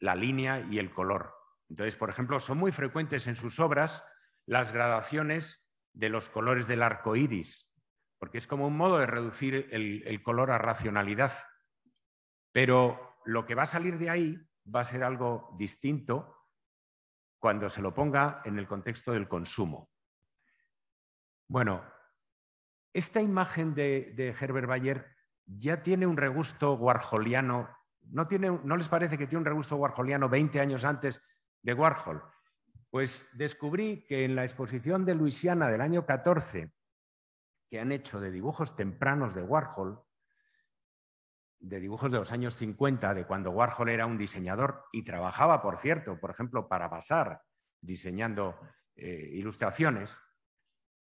Speaker 1: la línea y el color. Entonces, por ejemplo, son muy frecuentes en sus obras las gradaciones de los colores del arco iris, porque es como un modo de reducir el, el color a racionalidad. Pero lo que va a salir de ahí va a ser algo distinto cuando se lo ponga en el contexto del consumo. Bueno, esta imagen de, Herbert Bayer ya tiene un regusto warholiano. ¿No, tiene, ¿No les parece que tiene un regusto warholiano 20 años antes de Warhol? Pues descubrí que en la exposición de Luisiana del año 14, que han hecho de dibujos tempranos de Warhol, de dibujos de los años 50, de cuando Warhol era un diseñador y trabajaba, por cierto, por ejemplo, para Basar, diseñando eh, ilustraciones.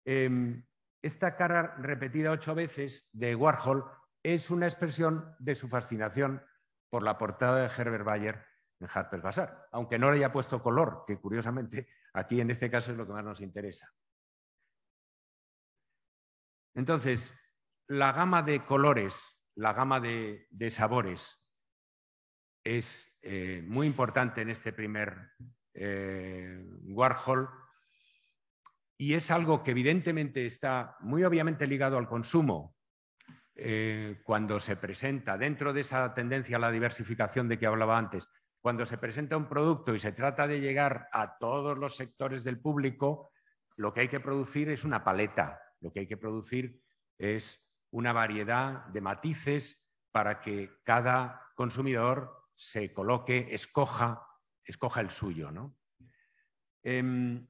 Speaker 1: Em, esta cara repetida ocho veces de Warhol es una expresión de su fascinación por la portada de Herbert Bayer en Harper's Bazaar, aunque no le haya puesto color, que curiosamente aquí en este caso es lo que más nos interesa. Entonces, la gama de colores la gama de, sabores es eh, muy importante en este primer eh, Warhol y es algo que evidentemente está muy obviamente ligado al consumo eh, cuando se presenta dentro de esa tendencia a la diversificación de que hablaba antes. Cuando se presenta un producto y se trata de llegar a todos los sectores del público, lo que hay que producir es una paleta, lo que hay que producir es una variedad de matices para que cada consumidor se coloque, escoja, escoja el suyo. Em,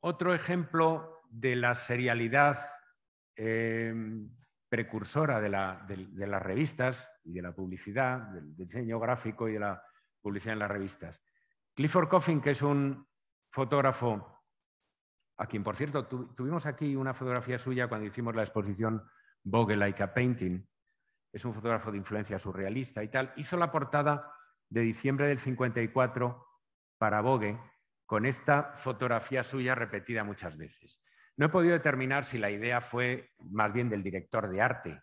Speaker 1: otro ejemplo de la serialidad em, precursora de, de, las revistas y de la publicidad, del diseño gráfico y de la publicidad en las revistas. Clifford Coffin, que es un fotógrafo a quien, por cierto, tuvimos aquí una fotografía suya cuando hicimos la exposición Vogue Like a Painting. Es un fotógrafo de influencia surrealista y tal. Hizo la portada de diciembre del 54 para Vogue con esta fotografía suya repetida muchas veces. No he podido determinar si la idea fue más bien del director de arte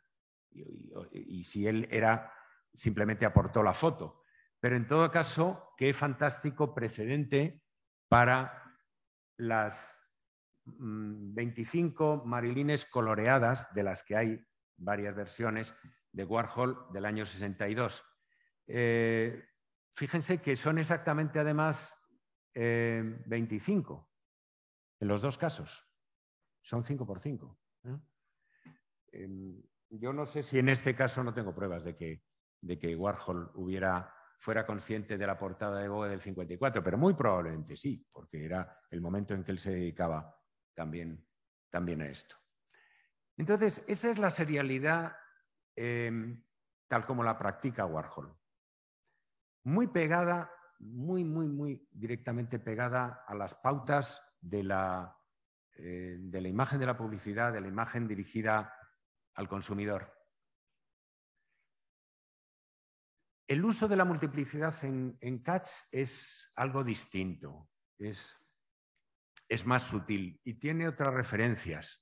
Speaker 1: y si él era simplemente aportó la foto. Pero en todo caso, qué fantástico precedente para las 25 mm, marilines coloreadas, de las que hay varias versiones, de Warhol del año 62. Eh, fíjense que son exactamente además 25 eh, en los dos casos. Son 5 por 5. ¿eh? Em, yo no sé si en este caso no tengo pruebas de que, Warhol hubiera fuera consciente de la portada de Vogue del 54, pero muy probablemente sí, porque era el momento en que él se dedicaba también, a esto. Entonces, esa es la serialidad em, tal como la practica Warhol. Muy pegada, muy, muy, muy directamente pegada a las pautas eh, de la, imagen de la publicidad, de la imagen dirigida al consumidor. El uso de la multiplicidad en, en es algo distinto, es es más sutil y tiene otras referencias,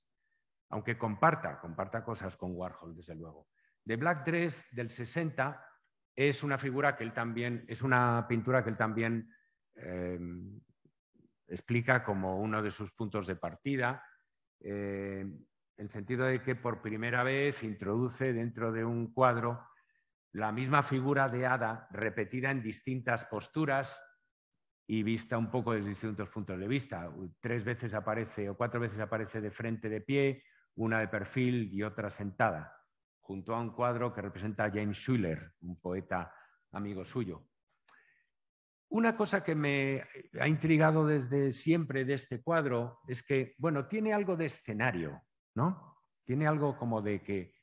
Speaker 1: aunque comparta, comparta cosas con Warhol, desde luego. The Black Dress del 60 es una figura que él también, es una pintura que él también eh, explica como uno de sus puntos de partida, eh, en el sentido de que por primera vez introduce dentro de un cuadro la misma figura de hada repetida en distintas posturas y vista un poco desde distintos puntos de vista. Tres veces aparece o cuatro veces aparece de frente de pie, una de perfil y otra sentada, junto a un cuadro que representa a James Schuyler, un poeta amigo suyo. Una cosa que me ha intrigado desde siempre de este cuadro es que, bueno, tiene algo de escenario, ¿no? Tiene algo como de que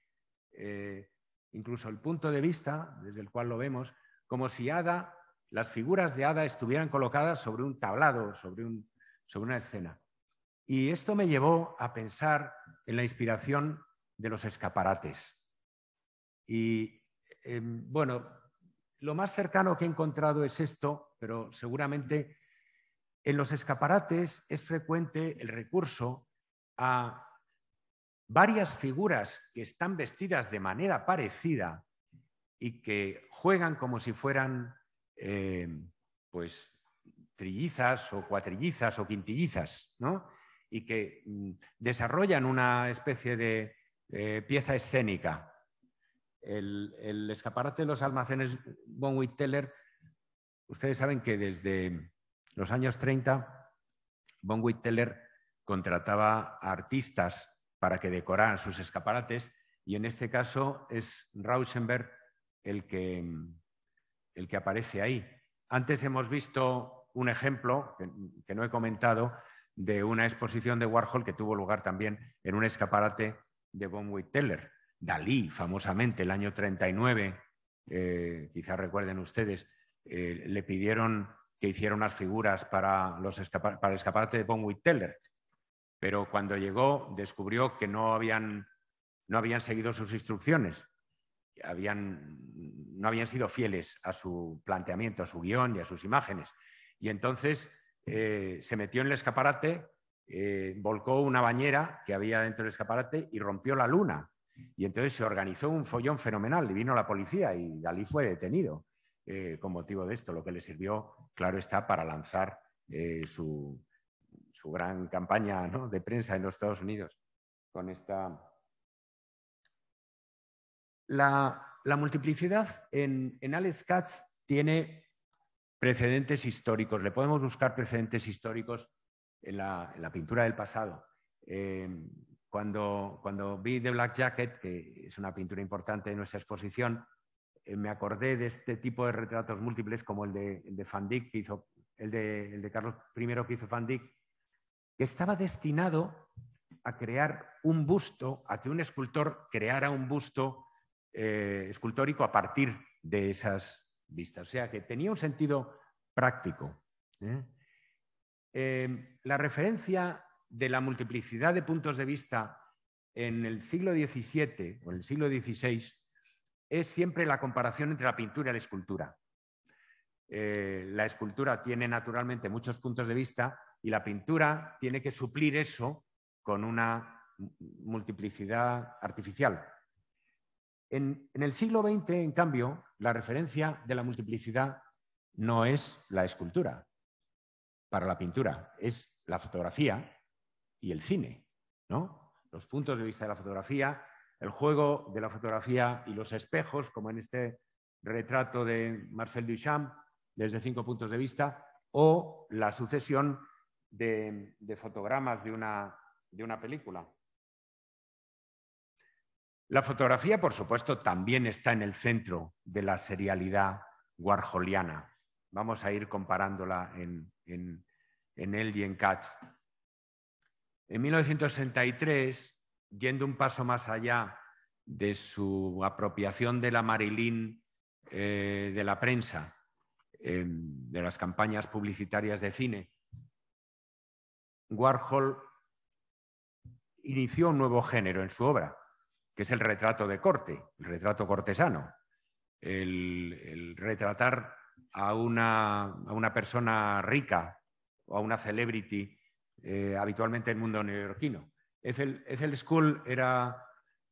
Speaker 1: eh, incluso el punto de vista desde el cual lo vemos, como si Ada las figuras de hada estuvieran colocadas sobre un tablado, sobre, una escena. Y esto me llevó a pensar en la inspiración de los escaparates. Y em, bueno, lo más cercano que he encontrado es esto, pero seguramente en los escaparates es frecuente el recurso a varias figuras que están vestidas de manera parecida y que juegan como si fueran eh, pues trillizas o cuatrillizas o quintillizas, ¿no? Y que mm, desarrollan una especie de eh, pieza escénica. El, escaparate de los almacenes von Teller, ustedes saben que desde los años 30, von Teller contrataba artistas para que decoraran sus escaparates y en este caso es Rauschenberg el que mm, el que aparece ahí. Antes hemos visto un ejemplo que, no he comentado de una exposición de Warhol que tuvo lugar también en un escaparate de Bonwit Teller. Dalí, famosamente, el año 39, eh, quizás recuerden ustedes, eh, le pidieron que hiciera unas figuras para, los para el escaparate de Bonwit Teller, pero cuando llegó descubrió que no habían, no habían seguido sus instrucciones no habían sido fieles a su planteamiento, a su guión y a sus imágenes. Y entonces eh, se metió en el escaparate, eh, volcó una bañera que había dentro del escaparate y rompió la luna. Y entonces se organizó un follón fenomenal y vino la policía y Dalí fue detenido eh, con motivo de esto, lo que le sirvió, claro está, para lanzar su, gran campaña de prensa en los Estados Unidos con esta la, multiplicidad en, Alex Katz tiene precedentes históricos. Le podemos buscar precedentes históricos en la, pintura del pasado. Eh, cuando, vi The Black Jacket, que es una pintura importante de nuestra exposición, eh, me acordé de este tipo de retratos múltiples como el de, el, de, el de Carlos I que hizo Van Dyck, que estaba destinado a crear un busto, a que un escultor creara un busto eh, escultórico a partir de esas vistas. O sea que tenía un sentido práctico. ¿eh? Eh, la referencia de la multiplicidad de puntos de vista en el siglo XVII o en el siglo XVI es siempre la comparación entre la pintura y la escultura. la escultura tiene naturalmente muchos puntos de vista y la pintura tiene que suplir eso con una multiplicidad artificial. En, el siglo XX, en cambio, la referencia de la multiplicidad no es la escultura para la pintura, es la fotografía y el cine, ¿no? Los puntos de vista de la fotografía, el juego de la fotografía y los espejos, como en este retrato de Marcel Duchamp, desde cinco puntos de vista, o la sucesión de, fotogramas de una película. La fotografía, por supuesto, también está en el centro de la serialidad warholiana. Vamos a ir comparándola en, él y en Katz. En 1963, yendo un paso más allá de su apropiación de la Marilyn eh, de la prensa, em, de las campañas publicitarias de cine, Warhol inició un nuevo género en su obra, que es el retrato de corte, el retrato cortesano, el, retratar a una, persona rica o a una celebrity eh, habitualmente en el mundo neoyorquino. Ethel, School era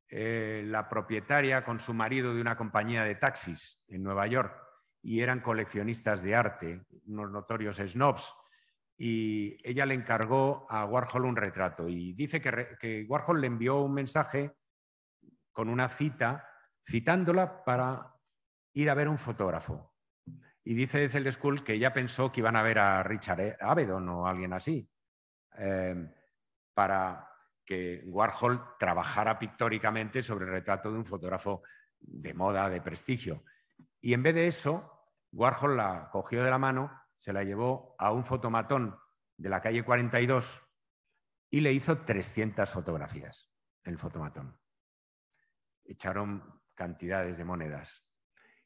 Speaker 1: eh, la propietaria con su marido de una compañía de taxis en Nueva York y eran coleccionistas de arte, unos notorios snobs. Y ella le encargó a Warhol un retrato y dice que Warhol le envió un mensaje con una cita, citándola para ir a ver un fotógrafo. Y dice Cell School que ya pensó que iban a ver a Richard e-, Avedon o alguien así, em, para que Warhol trabajara pictóricamente sobre el retrato de un fotógrafo de moda, de prestigio. Y en vez de eso, Warhol la cogió de la mano, se la llevó a un fotomatón de la calle 42 y le hizo 300 fotografías, el fotomatón echaron cantidades de monedas.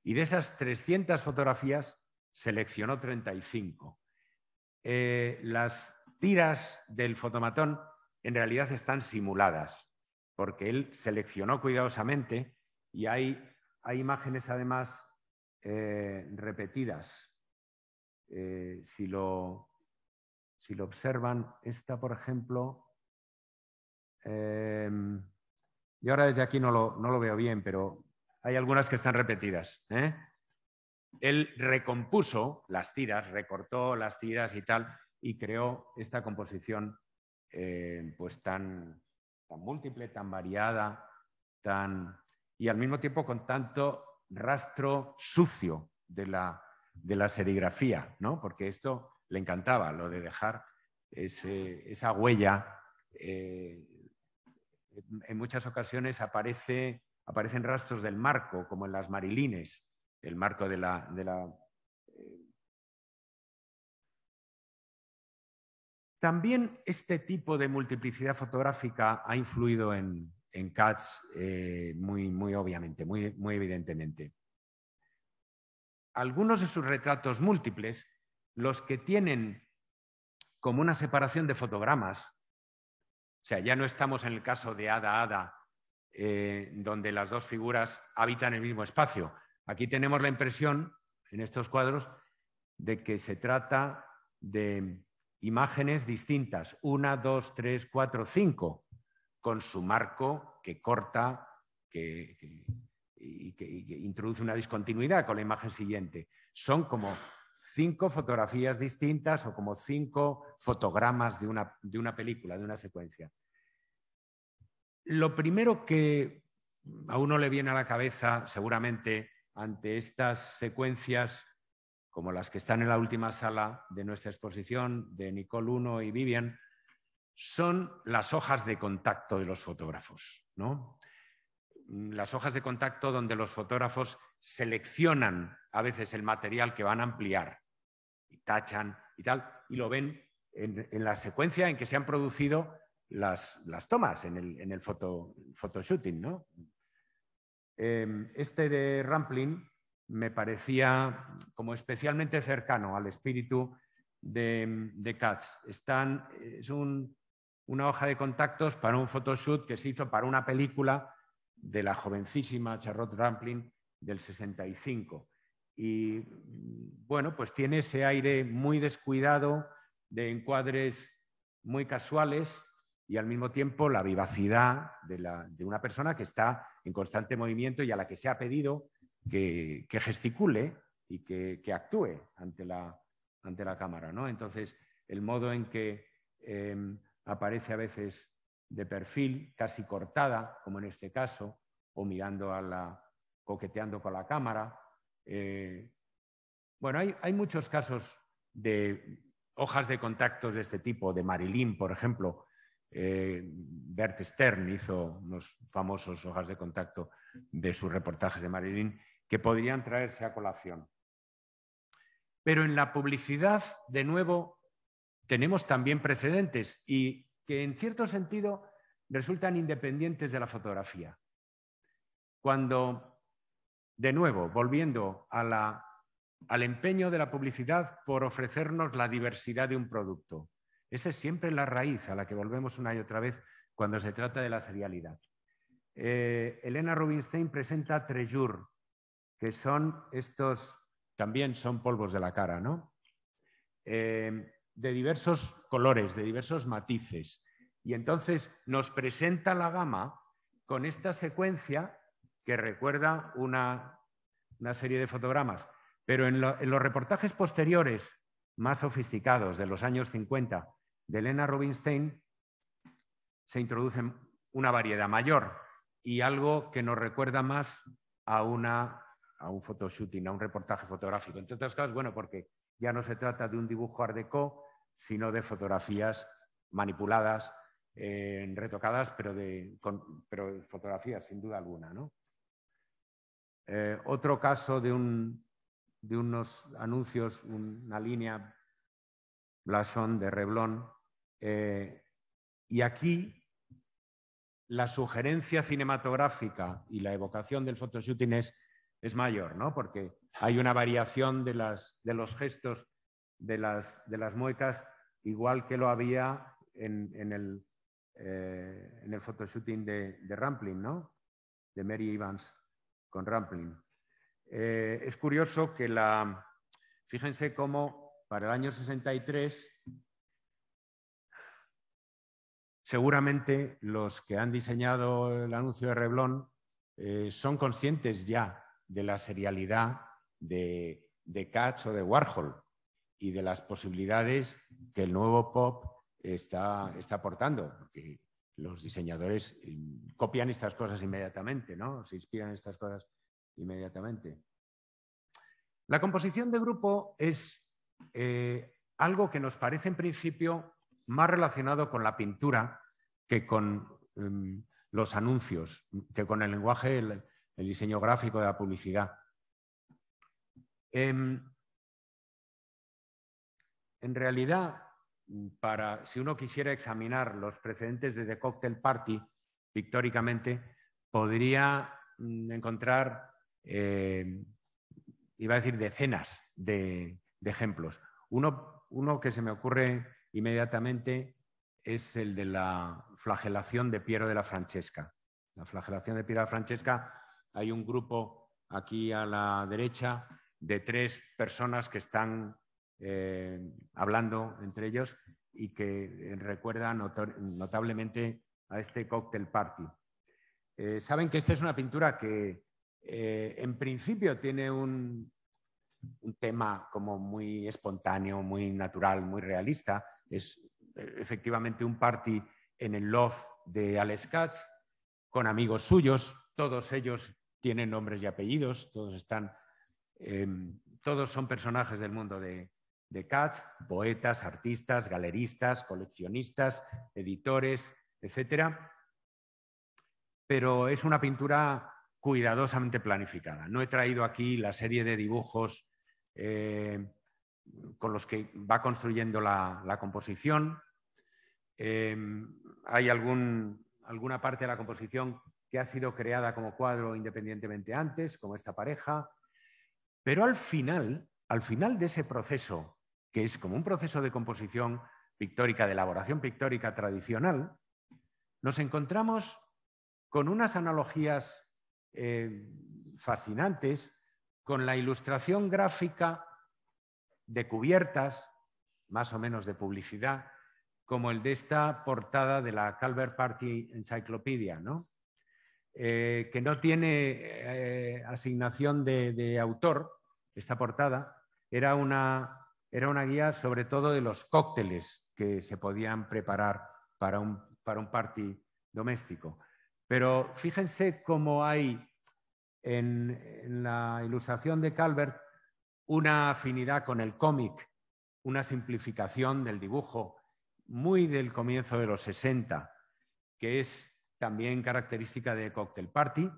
Speaker 1: Y de esas 300 fotografías seleccionó 35. Eh, las tiras del fotomatón en realidad están simuladas, porque él seleccionó cuidadosamente y hay, imágenes además eh, repetidas. Eh, si, lo, si, lo, observan, esta, por ejemplo, em, yo ahora desde aquí no lo, veo bien, pero hay algunas que están repetidas. ¿eh? Él recompuso las tiras, recortó las tiras y tal, y creó esta composición eh, pues tan, múltiple, tan variada, tan... y al mismo tiempo con tanto rastro sucio de la, serigrafía, ¿no? porque esto le encantaba, lo de dejar esa huella eh, en muchas ocasiones aparecen rastros del marco, como en las marilines, el marco de la... Eh, También este tipo de multiplicidad fotográfica ha influido en, Katz eh, muy, obviamente, muy evidentemente. Algunos de sus retratos múltiples, los que tienen como una separación de fotogramas, o sea, ya no estamos en el caso de Ada hada eh, donde las dos figuras habitan el mismo espacio. Aquí tenemos la impresión, en estos cuadros, de que se trata de imágenes distintas, una, dos, tres, cuatro, cinco, con su marco que corta, y que introduce una discontinuidad con la imagen siguiente. Son como cinco fotografías distintas o como cinco fotogramas de una, película, de una secuencia. Lo primero que a uno le viene a la cabeza, seguramente, ante estas secuencias, como las que están en la última sala de nuestra exposición de Nicole Uno y Vivian, son las hojas de contacto de los fotógrafos. ¿no? las hojas de contacto donde los fotógrafos seleccionan a veces el material que van a ampliar y tachan y tal, y lo ven en, la secuencia en que se han producido las, tomas en el, en photoshooting. Em, este de Rampling me parecía como especialmente cercano al espíritu de, de Katz. es una hoja de contactos para un photoshoot que se hizo para una película de la jovencísima Charlotte Rampling del 65. Y bueno, pues tiene ese aire muy descuidado de encuadres muy casuales y al mismo tiempo la vivacidad de, una persona que está en constante movimiento y a la que se ha pedido que, gesticule y que, actúe ante la, ante la cámara. ¿no? Entonces, el modo en que em, aparece a veces de perfil, casi cortada, como en este caso, o mirando a la, coqueteando con la cámara. Eh, bueno, hay, muchos casos de hojas de contacto de este tipo, de Marilyn, por ejemplo. Eh, Bert Stern hizo unos famosos hojas de contacto de sus reportajes de Marilyn que podrían traerse a colación. Pero en la publicidad, de nuevo, tenemos también precedentes y que en cierto sentido resultan independientes de la fotografía. Cuando, de nuevo, volviendo al empeño de la publicidad por ofrecernos la diversidad de un producto, esa es siempre la raíz a la que volvemos una y otra vez cuando se trata de la serialidad. Eh, Elena Rubinstein presenta Trejur, que son estos, también son polvos de la cara, ¿no? Eh, de diversos colores, de diversos matices. Y entonces nos presenta la gama con esta secuencia que recuerda una, una serie de fotogramas. Pero en, los reportajes posteriores, más sofisticados, de los años 50, de Elena Rubinstein, se introduce una variedad mayor y algo que nos recuerda más a, una, a un photoshooting, a un reportaje fotográfico. Entre otras cosas, bueno, porque ya no se trata de un dibujo art déco, sino de fotografías manipuladas, eh, retocadas, pero, de, fotografías, sin duda alguna. Eh, otro caso de, unos anuncios, una línea Blason de Reblón. Eh, y aquí la sugerencia cinematográfica y la evocación del photoshooting es, es mayor, ¿no? porque hay una variación de los gestos de las, de las muecas, igual que lo había en, en el, eh, en el photoshooting de, de ¿no? De Mary Evans con Rampling. Eh, es curioso que la. Fíjense cómo para el año 63 seguramente los que han diseñado el anuncio de Reblon eh, son conscientes ya de la serialidad de, de Katz o de Warhol y de las posibilidades que el nuevo pop está, aportando, porque los diseñadores mm, copian estas cosas inmediatamente, ¿no? Se inspiran en estas cosas inmediatamente. La composición de grupo es eh, algo que nos parece en principio más relacionado con la pintura que con mm, los anuncios, que con el lenguaje, el, diseño gráfico de la publicidad. Em, en realidad, para, si uno quisiera examinar los precedentes de The Cocktail Party pictóricamente, podría mm, encontrar, eh, iba a decir, decenas de, ejemplos. uno, que se me ocurre inmediatamente es el de la flagelación de Piero de la Francesca. La flagelación de Piero de la Francesca, hay un grupo aquí a la derecha de tres personas que están eh, hablando entre ellos y que recuerda notablemente a este cóctel party. Eh, saben que esta es una pintura que eh, en principio tiene un, tema como muy espontáneo, muy natural, muy realista. Es efectivamente un party en el loft de Alex Katz con amigos suyos. Todos ellos tienen nombres y apellidos, todos están, em, todos son personajes del mundo de, de Katz, poetas, artistas, galeristas, coleccionistas, editores, etc. Pero es una pintura cuidadosamente planificada. No he traído aquí la serie de dibujos eh, con los que va construyendo la, composición. Em, hay alguna parte de la composición que ha sido creada como cuadro independientemente antes, como esta pareja. Pero al final, al final de ese proceso que es como un proceso de composición pictórica, de elaboración pictórica tradicional, nos encontramos con unas analogías eh, fascinantes con la ilustración gráfica de cubiertas, más o menos de publicidad, como el de esta portada de la Calvert Party Encyclopedia, eh, que no tiene eh, asignación de, autor, esta portada, era una era una guía sobre todo de los cócteles que se podían preparar para un, party doméstico. Pero fíjense cómo hay en, la ilustración de Calvert una afinidad con el cómic, una simplificación del dibujo muy del comienzo de los 60, que es también característica de Cocktail Party.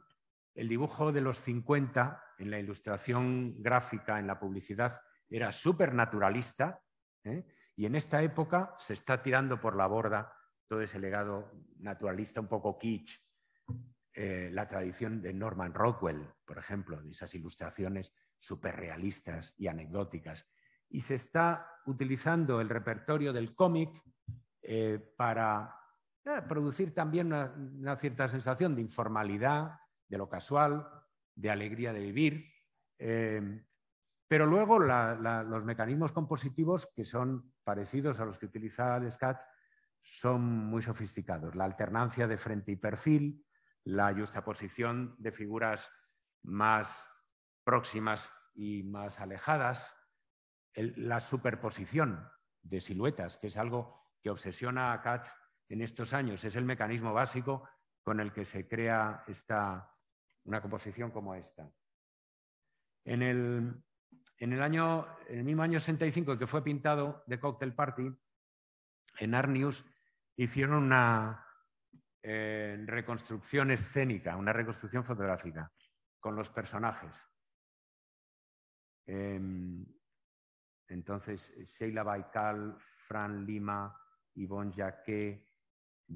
Speaker 1: El dibujo de los 50 en la ilustración gráfica, en la publicidad, era súper naturalista ¿eh? y en esta época se está tirando por la borda todo ese legado naturalista un poco kitsch, eh, la tradición de Norman Rockwell, por ejemplo, de esas ilustraciones súper realistas y anecdóticas. Y se está utilizando el repertorio del cómic eh, para producir también una, cierta sensación de informalidad, de lo casual, de alegría de vivir. Pero luego los mecanismos compositivos, que son parecidos a los que utiliza el sketch son muy sofisticados. La alternancia de frente y perfil, la justaposición de figuras más próximas y más alejadas, la superposición de siluetas, que es algo que obsesiona a Katz en estos años. Es el mecanismo básico con el que se crea una composición como esta. En el, en el, mismo año 65 que fue pintado de Cocktail Party, en Arnius hicieron una eh, reconstrucción escénica, una reconstrucción fotográfica con los personajes. Em, entonces, Sheila Baikal, Fran Lima, Yvonne Jacquet,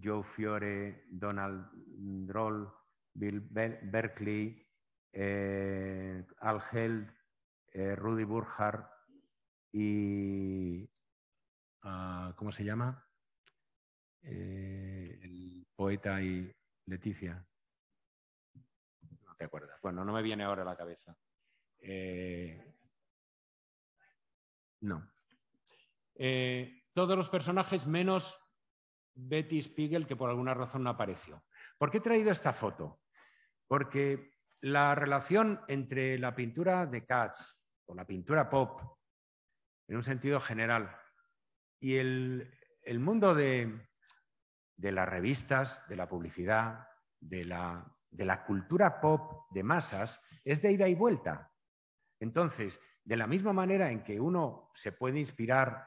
Speaker 1: Joe Fiore, Donald Droll, Bill Berkeley, eh, Al Held, eh, Rudy Burhard y. Ah, ¿Cómo se llama? Eh, el poeta y Leticia. No te acuerdas. Bueno, no me viene ahora a la cabeza. Eh, no. todos los personajes menos Betty Spiegel, que por alguna razón no apareció. ¿Por qué he traído esta foto? Porque la relación entre la pintura de Katz o la pintura pop, en un sentido general. Y el, mundo de, las revistas, de la publicidad, de la, cultura pop de masas es de ida y vuelta. Entonces, de la misma manera en que uno se puede inspirar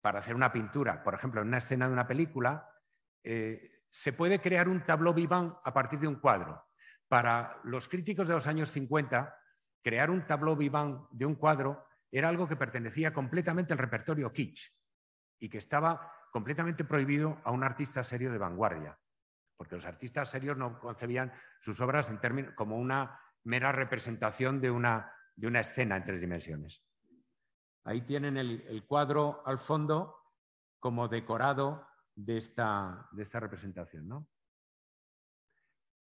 Speaker 1: para hacer una pintura, por ejemplo, en una escena de una película, eh, se puede crear un tableau vivant a partir de un cuadro. Para los críticos de los años 50, crear un tableau vivant de un cuadro era algo que pertenecía completamente al repertorio kitsch y que estaba completamente prohibido a un artista serio de vanguardia, porque los artistas serios no concebían sus obras en términos, como una mera representación de una, escena en tres dimensiones. Ahí tienen el, cuadro al fondo como decorado de esta, representación.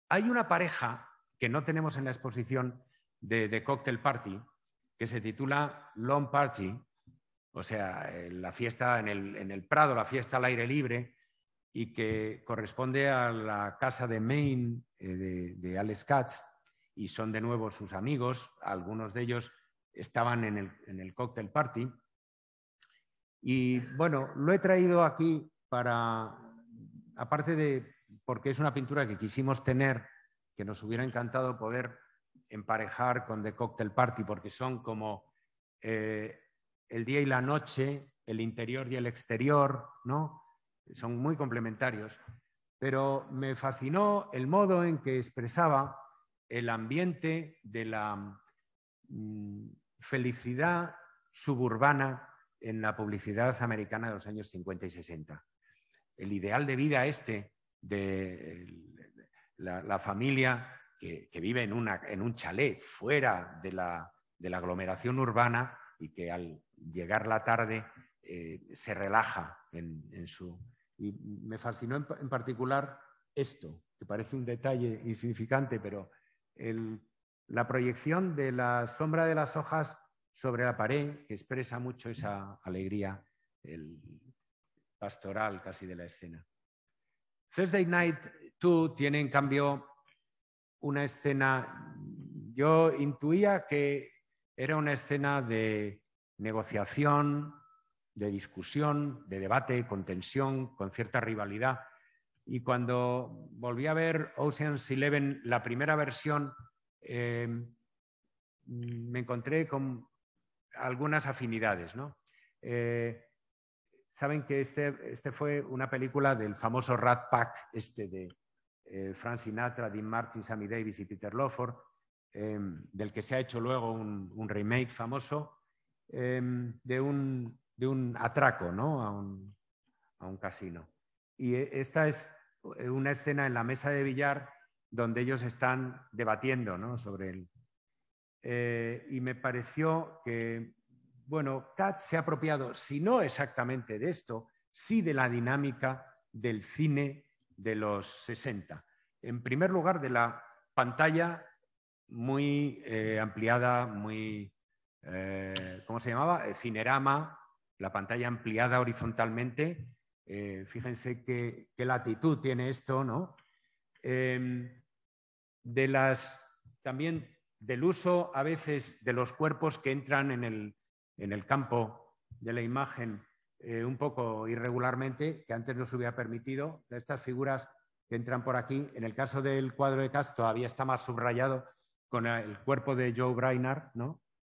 Speaker 1: Hay una pareja que no tenemos en la exposición de, Cocktail Party que se titula Long Party, o sea, eh, la fiesta en el, en el, Prado, la fiesta al aire libre, y que corresponde a la casa de Maine eh, de, de Alex Katz, y son de nuevo sus amigos, algunos de ellos estaban en el, en el Cocktail Party. Y bueno, lo he traído aquí para, aparte de porque es una pintura que quisimos tener, que nos hubiera encantado poder emparejar con The Cocktail Party, porque son como eh, el día y la noche, el interior y el exterior, ¿no? Son muy complementarios. Pero me fascinó el modo en que expresaba el ambiente de la mm, felicidad suburbana en la publicidad americana de los años 50 y 60. El ideal de vida este de la, la familia que, vive en, una, en un chalet fuera de la, aglomeración urbana y que al llegar la tarde eh, se relaja en, su... Y me fascinó en, particular esto, que parece un detalle insignificante, pero el, la proyección de la sombra de las hojas sobre la pared, que expresa mucho esa alegría pastoral casi de la escena. Thursday Night 2 tiene, en cambio, una escena, yo intuía que era una escena de negociación, de discusión, de debate, con tensión, con cierta rivalidad. Y cuando volví a ver Ocean's Eleven, la primera versión, em, me encontré con algunas afinidades. ¿no? Eh, Saben que este, este, fue una película del famoso Rat Pack, este de, eh, Frank Sinatra, Dean Martin, Sammy Davis y Peter Lawford, em, del que se ha hecho luego un, remake famoso, em, de, un, atraco ¿no? a, un, casino. Y eh, esta es eh, una escena en la mesa de billar donde ellos están debatiendo sobre él. Eh, y me pareció que, bueno, Katz se ha apropiado, si no exactamente de esto, sí de la dinámica del cine de los 60. En primer lugar, de la pantalla muy eh, ampliada, muy, eh, ¿cómo se llamaba? Eh, Cinerama, la pantalla ampliada horizontalmente. fíjense qué, latitud tiene esto, ¿no? Em, de las, también del uso a veces de los cuerpos que entran en el campo de la imagen eh, un poco irregularmente, que antes no se hubiera permitido, de estas figuras que entran por aquí. En el caso del cuadro de Katz todavía está más subrayado con el cuerpo de Joe Brainard,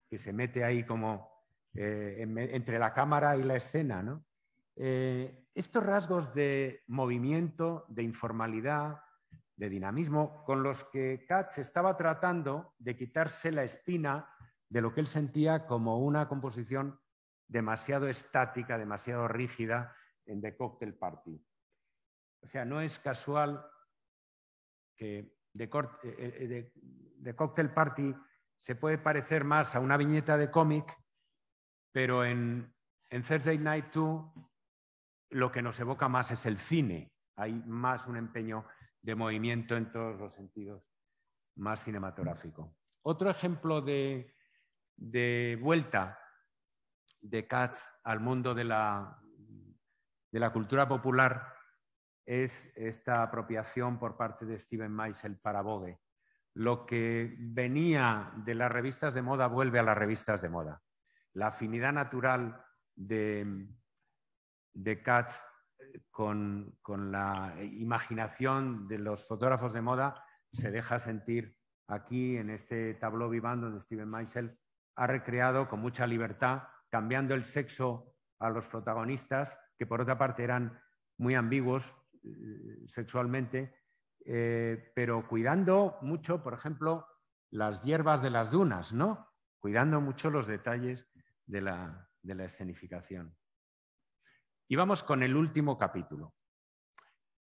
Speaker 1: que se mete ahí como eh, entre la cámara y la escena. Eh, estos rasgos de movimiento, de informalidad, de dinamismo, con los que Katz estaba tratando de quitarse la espina de lo que él sentía como una composición demasiado estática, demasiado rígida en The Cocktail Party. O sea, no es casual que The, eh, eh, eh, Cocktail Party se puede parecer más a una viñeta de cómic, pero en, Thursday Night 2 lo que nos evoca más es el cine. Hay más un empeño de movimiento en todos los sentidos, más cinematográfico. Otro ejemplo de vuelta de Katz al mundo de la, de la cultura popular es esta apropiación por parte de Steven Meisel para Vogue. Lo que venía de las revistas de moda vuelve a las revistas de moda. La afinidad natural de, de Katz eh, con, con la imaginación de los fotógrafos de moda se deja sentir aquí en este tabló vivant donde Steven Meisel ha recreado con mucha libertad cambiando el sexo a los protagonistas, que por otra parte eran muy ambiguos eh, sexualmente, eh, pero cuidando mucho, por ejemplo, las hierbas de las dunas, ¿no? Cuidando mucho los detalles de la, escenificación. Y vamos con el último capítulo.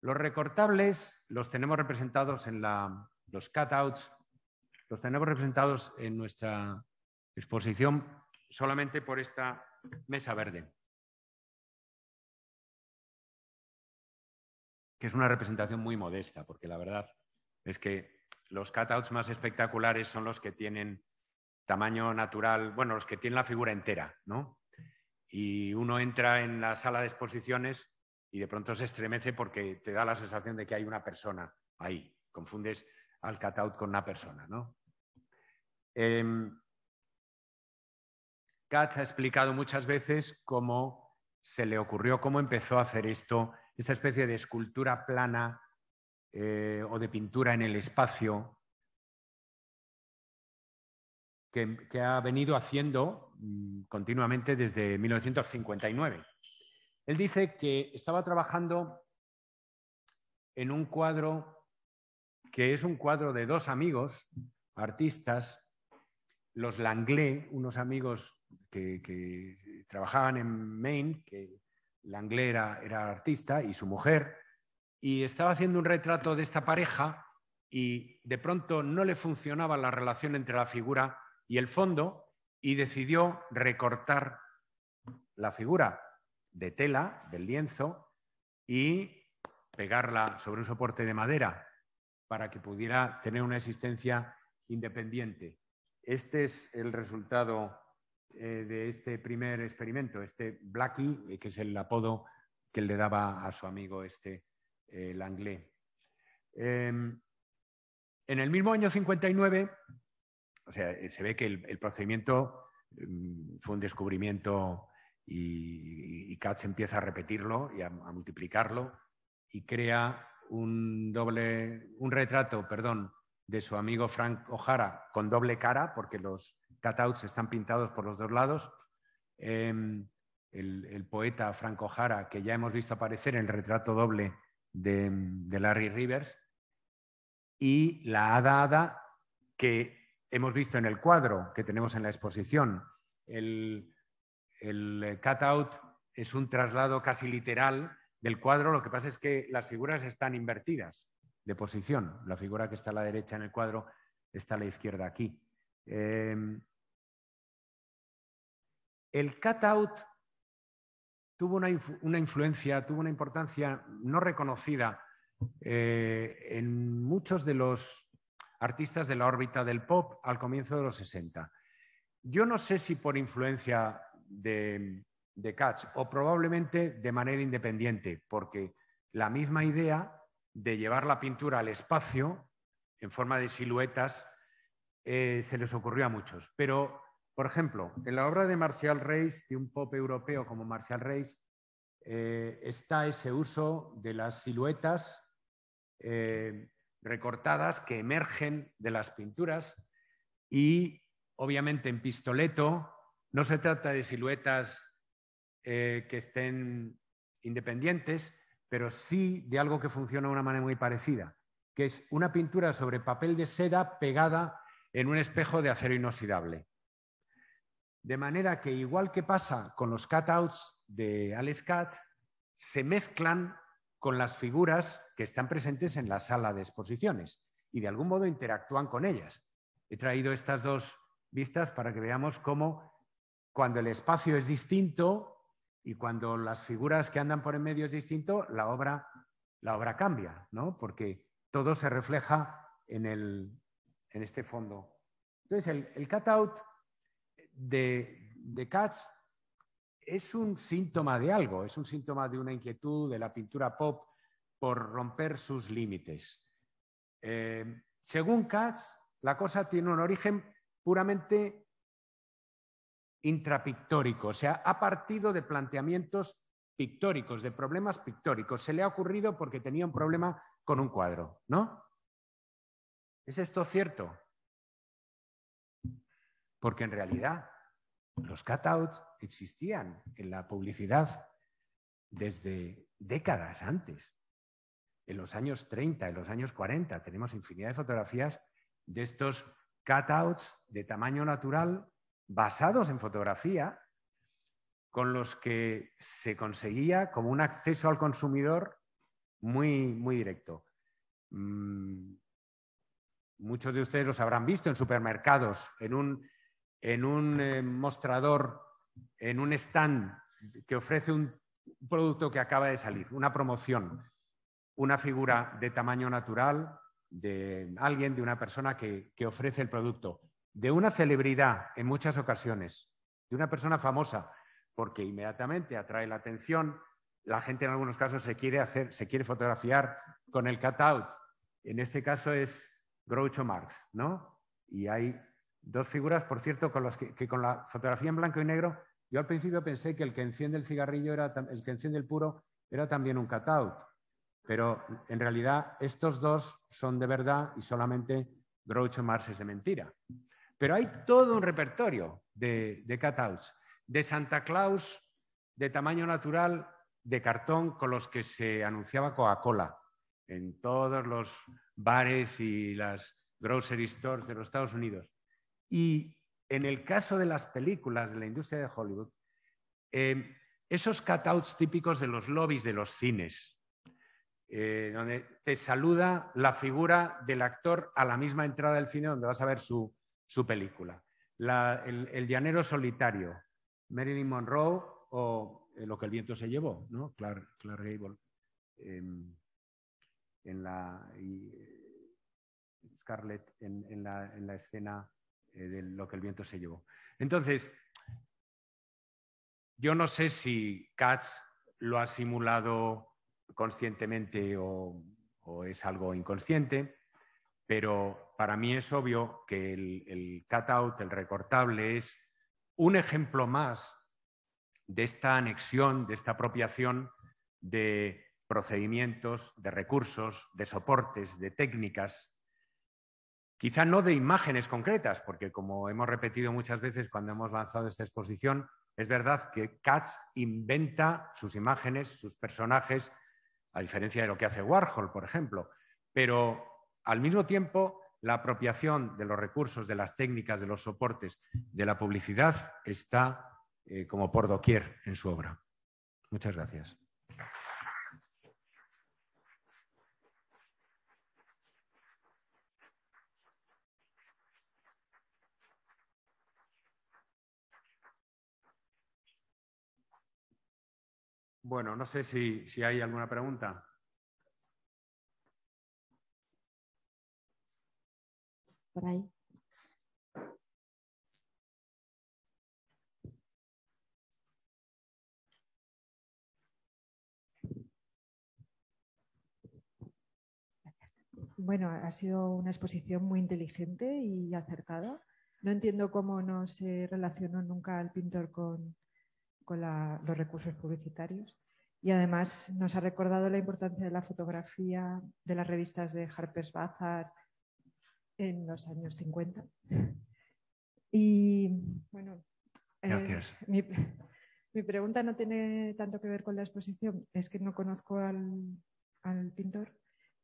Speaker 1: Los recortables los tenemos representados en los cutouts, los tenemos representados en nuestra exposición solamente por esta mesa verde, que es una representación muy modesta, porque la verdad es que los cutouts más espectaculares son los que tienen tamaño natural, bueno, los que tienen la figura entera, ¿no? Y uno entra en la sala de exposiciones y de pronto se estremece porque te da la sensación de que hay una persona ahí. Confundes al cutout con una persona, ¿no? Em, ha explicado muchas veces cómo se le ocurrió, cómo empezó a hacer esto, esta especie de escultura plana eh, o de pintura en el espacio que, ha venido haciendo mm, continuamente desde 1959. Él dice que estaba trabajando en un cuadro que es un cuadro de dos amigos, artistas, los Langlais, unos amigos que, eh, trabajaban en Maine, que la era, era artista y su mujer, y estaba haciendo un retrato de esta pareja y de pronto no le funcionaba la relación entre la figura y el fondo y decidió recortar la figura de tela, del lienzo, y pegarla sobre un soporte de madera para que pudiera tener una existencia independiente. Este es el resultado eh, de este primer experimento, este Blackie, eh, que es el apodo que le daba a su amigo este el eh, anglé em, en el mismo año 59, o sea, se ve que el, procedimiento em, fue un descubrimiento y, Katz empieza a repetirlo y a, multiplicarlo y crea un doble, un retrato, perdón, de su amigo Frank O'Hara con doble cara, porque los, cutouts están pintados por los dos lados. Em, el, poeta Franco Jara, que ya hemos visto aparecer en el retrato doble de, Larry Rivers, y la hada hada que hemos visto en el cuadro que tenemos en la exposición. El, cutout es un traslado casi literal del cuadro, lo que pasa es que las figuras están invertidas de posición. La figura que está a la derecha en el cuadro está a la izquierda aquí. Em, el cut-out tuvo una, influencia, tuvo una importancia no reconocida eh, en muchos de los artistas de la órbita del pop al comienzo de los 60. Yo no sé si por influencia de, Katz o probablemente de manera independiente, porque la misma idea de llevar la pintura al espacio en forma de siluetas eh, se les ocurrió a muchos. Pero por ejemplo, en la obra de Marcial Reis, de un pop europeo como Marcial Reis, eh, está ese uso de las siluetas eh, recortadas que emergen de las pinturas y obviamente en Pistoleto no se trata de siluetas eh, que estén independientes, pero sí de algo que funciona de una manera muy parecida, que es una pintura sobre papel de seda pegada en un espejo de acero inoxidable. De manera que, igual que pasa con los cutouts de Alex Katz, se mezclan con las figuras que están presentes en la sala de exposiciones y de algún modo interactúan con ellas. He traído estas dos vistas para que veamos cómo cuando el espacio es distinto y cuando las figuras que andan por en medio es distinto, la obra, la obra cambia, ¿no? porque todo se refleja en, este fondo. Entonces, el, el cutout de, Katz es un síntoma de algo, es un síntoma de una inquietud de la pintura pop por romper sus límites. Eh, según Katz, la cosa tiene un origen puramente intrapictórico, o sea, ha partido de planteamientos pictóricos, de problemas pictóricos. Se le ha ocurrido porque tenía un problema con un cuadro, ¿no? ¿Es esto cierto? porque en realidad los cutouts existían en la publicidad desde décadas antes. En los años 30, en los años 40, tenemos infinidad de fotografías de estos cutouts de tamaño natural basados en fotografía, con los que se conseguía como un acceso al consumidor muy, muy directo. Mm, muchos de ustedes los habrán visto en supermercados, en un en un eh, mostrador, en un stand que ofrece un producto que acaba de salir, una promoción, una figura de tamaño natural de alguien, de una persona que, ofrece el producto, de una celebridad en muchas ocasiones, de una persona famosa, porque inmediatamente atrae la atención, la gente en algunos casos se quiere hacer, se quiere fotografiar con el cutout. En este caso es Groucho Marx, ¿no? Y hay Dos figuras, por cierto, con las que, con la fotografía en blanco y negro, yo al principio pensé que el que enciende el cigarrillo era el que enciende el puro era también un cutout, pero en realidad estos dos son de verdad y solamente Groucho Marx es de mentira. Pero hay todo un repertorio de, de cutouts, de Santa Claus de tamaño natural de cartón con los que se anunciaba Coca-Cola en todos los bares y las grocery stores de los Estados Unidos. Y en el caso de las películas de la industria de Hollywood, em, esos cutouts típicos de los lobbies de los cines, eh, donde te saluda la figura del actor a la misma entrada del cine donde vas a ver su, película. el, llanero solitario, Marilyn Monroe o eh, Lo que el viento se llevó, ¿no? Clark, Clark Gable. Em, en la, y eh, Scarlett en, la, en la escena eh, de lo que el viento se llevó. Entonces, yo no sé si Katz lo ha simulado conscientemente o, es algo inconsciente, pero para mí es obvio que el, el cutout, el recortable, es un ejemplo más de esta anexión, de esta apropiación de procedimientos, de recursos, de soportes, de técnicas Quizá no de imágenes concretas, porque como hemos repetido muchas veces cuando hemos lanzado esta exposición, es verdad que Katz inventa sus imágenes, sus personajes, a diferencia de lo que hace Warhol, por ejemplo, pero al mismo tiempo la apropiación de los recursos, de las técnicas, de los soportes, de la publicidad está eh, como por doquier en su obra. Muchas gracias. Bueno, no sé si, hay alguna pregunta.
Speaker 3: Bueno, ha sido una exposición muy inteligente y acercada. No entiendo cómo no se relacionó nunca el pintor con, con los recursos publicitarios. Y además nos ha recordado la importancia de la fotografía de las revistas de Harper's Bazaar en los años 50. Y bueno,
Speaker 2: eh, mi,
Speaker 3: mi, pregunta no tiene tanto que ver con la exposición, es que no conozco al, al pintor.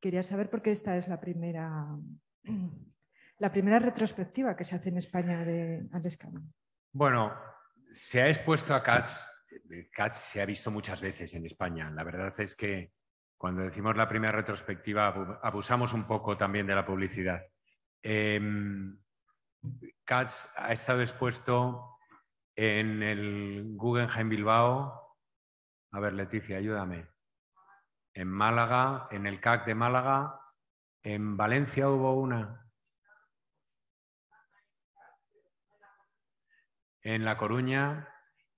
Speaker 3: Quería saber por qué esta es la primera, la primera retrospectiva que se hace en España de, al
Speaker 1: Bueno, se ha expuesto a Katz, eh, Katz se ha visto muchas veces en España. La verdad es que cuando decimos la primera retrospectiva abusamos un poco también de la publicidad. Em, Katz ha estado expuesto en el Guggenheim Bilbao. A ver, Leticia, ayúdame. En Málaga, en el CAC de Málaga. En Valencia hubo una. en La Coruña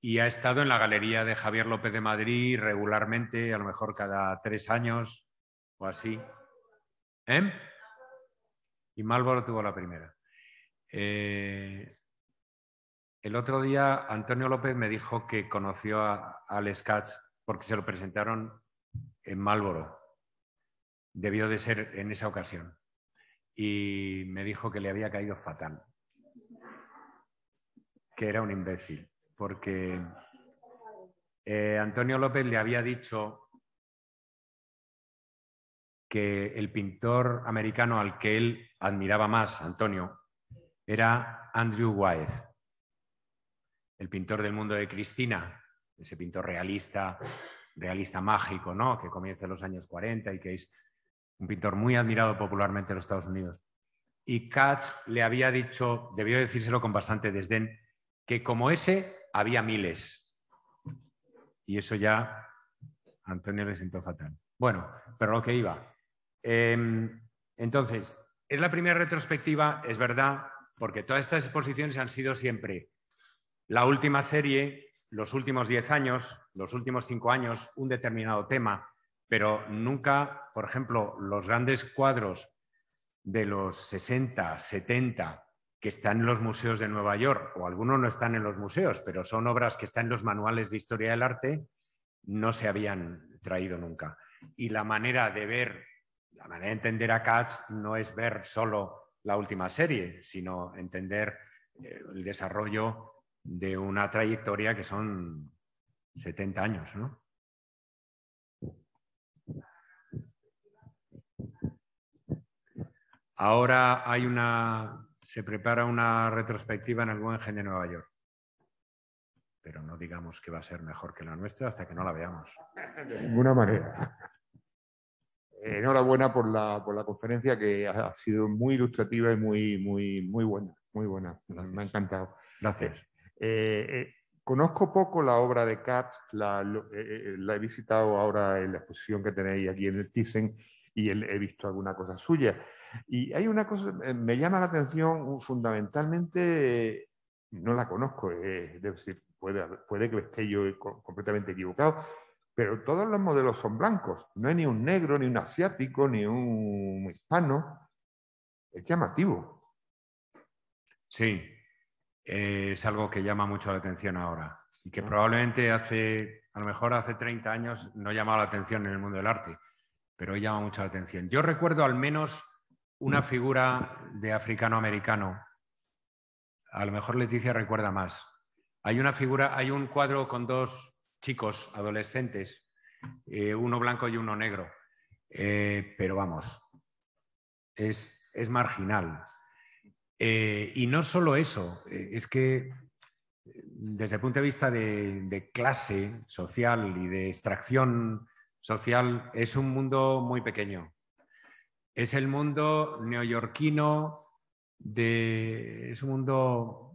Speaker 1: y ha estado en la Galería de Javier López de Madrid regularmente, a lo mejor cada tres años o así. ¿Eh? Y Malboro tuvo la primera. Eh, el otro día Antonio López me dijo que conoció a Alex Katz porque se lo presentaron en Malboro. Debió de ser en esa ocasión. Y me dijo que le había caído fatal era un imbécil, porque eh, Antonio López le había dicho que el pintor americano al que él admiraba más, Antonio, era Andrew Wyeth, el pintor del mundo de Cristina, ese pintor realista, realista mágico, ¿no? que comienza en los años 40 y que es un pintor muy admirado popularmente en los Estados Unidos. Y Katz le había dicho, debió decírselo con bastante desdén, que como ese había miles. Y eso ya Antonio le sentó fatal. Bueno, pero lo que iba. Em, entonces, es la primera retrospectiva, es verdad, porque todas estas exposiciones han sido siempre la última serie, los últimos diez años, los últimos cinco años, un determinado tema, pero nunca, por ejemplo, los grandes cuadros de los 60, 70, que están en los museos de Nueva York, o algunos no están en los museos, pero son obras que están en los manuales de historia del arte, no se habían traído nunca. Y la manera de ver, la manera de entender a Katz no es ver solo la última serie, sino entender eh, el desarrollo de una trayectoria que son 70 años, Ahora hay una se prepara una retrospectiva en el ingenio de Nueva York. Pero no digamos
Speaker 2: que va a ser mejor que la nuestra hasta que no la veamos. De ninguna manera. Eh, enhorabuena por la, por la conferencia que ha sido muy ilustrativa y muy, muy, muy buena. Muy buena. Me ha encantado. Gracias. Eh, eh, conozco poco la obra de Katz, la, la, he visitado ahora en la exposición que tenéis aquí en el Thyssen y he visto alguna cosa suya. Y hay una cosa, eh, me llama la atención fundamentalmente, no la conozco, eh, puede, que esté yo completamente equivocado, pero todos los modelos son blancos, no hay ni un negro, ni un asiático, ni un hispano. Es llamativo.
Speaker 1: Sí, es algo que llama mucho la atención ahora y que ah. probablemente hace, a lo mejor hace 30 años no llamaba la atención en el mundo del arte, pero llama mucho la atención. Yo recuerdo al menos una mm. figura de africano-americano. A lo mejor Leticia recuerda más. Hay una figura, hay un cuadro con dos chicos adolescentes, eh, uno blanco y uno negro. Eh, pero vamos, es, marginal. Eh, y no solo eso, es que desde el punto de vista de clase social y de extracción social, es un mundo muy pequeño es el mundo neoyorquino, de, es un mundo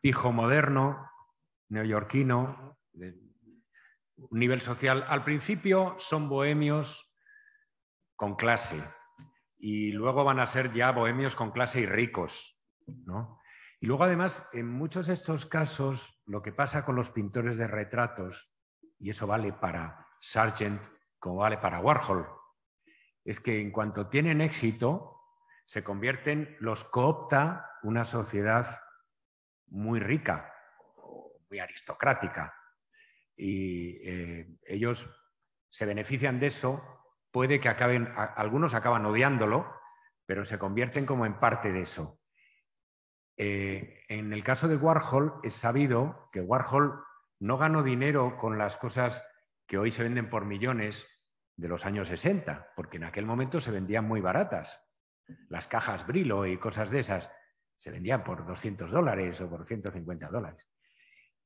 Speaker 1: pijo moderno, neoyorquino, de un nivel social. Al principio son bohemios con clase y luego van a ser ya bohemios con clase y ricos, Y luego además, en muchos de estos casos, lo que pasa con los pintores de retratos, y eso vale para Sargent como vale para Warhol, es que en cuanto tienen éxito, se convierten, los coopta una sociedad muy rica, muy aristocrática. Y eh, ellos se benefician de eso, puede que acaben, algunos acaban odiándolo, pero se convierten como en parte de eso. Eh, en el caso de Warhol, es sabido que Warhol no ganó dinero con las cosas que hoy se venden por millones, de los años 60, porque en aquel momento se vendían muy baratas. Las cajas Brilo y cosas de esas se vendían por 200 dólares o por 150 dólares.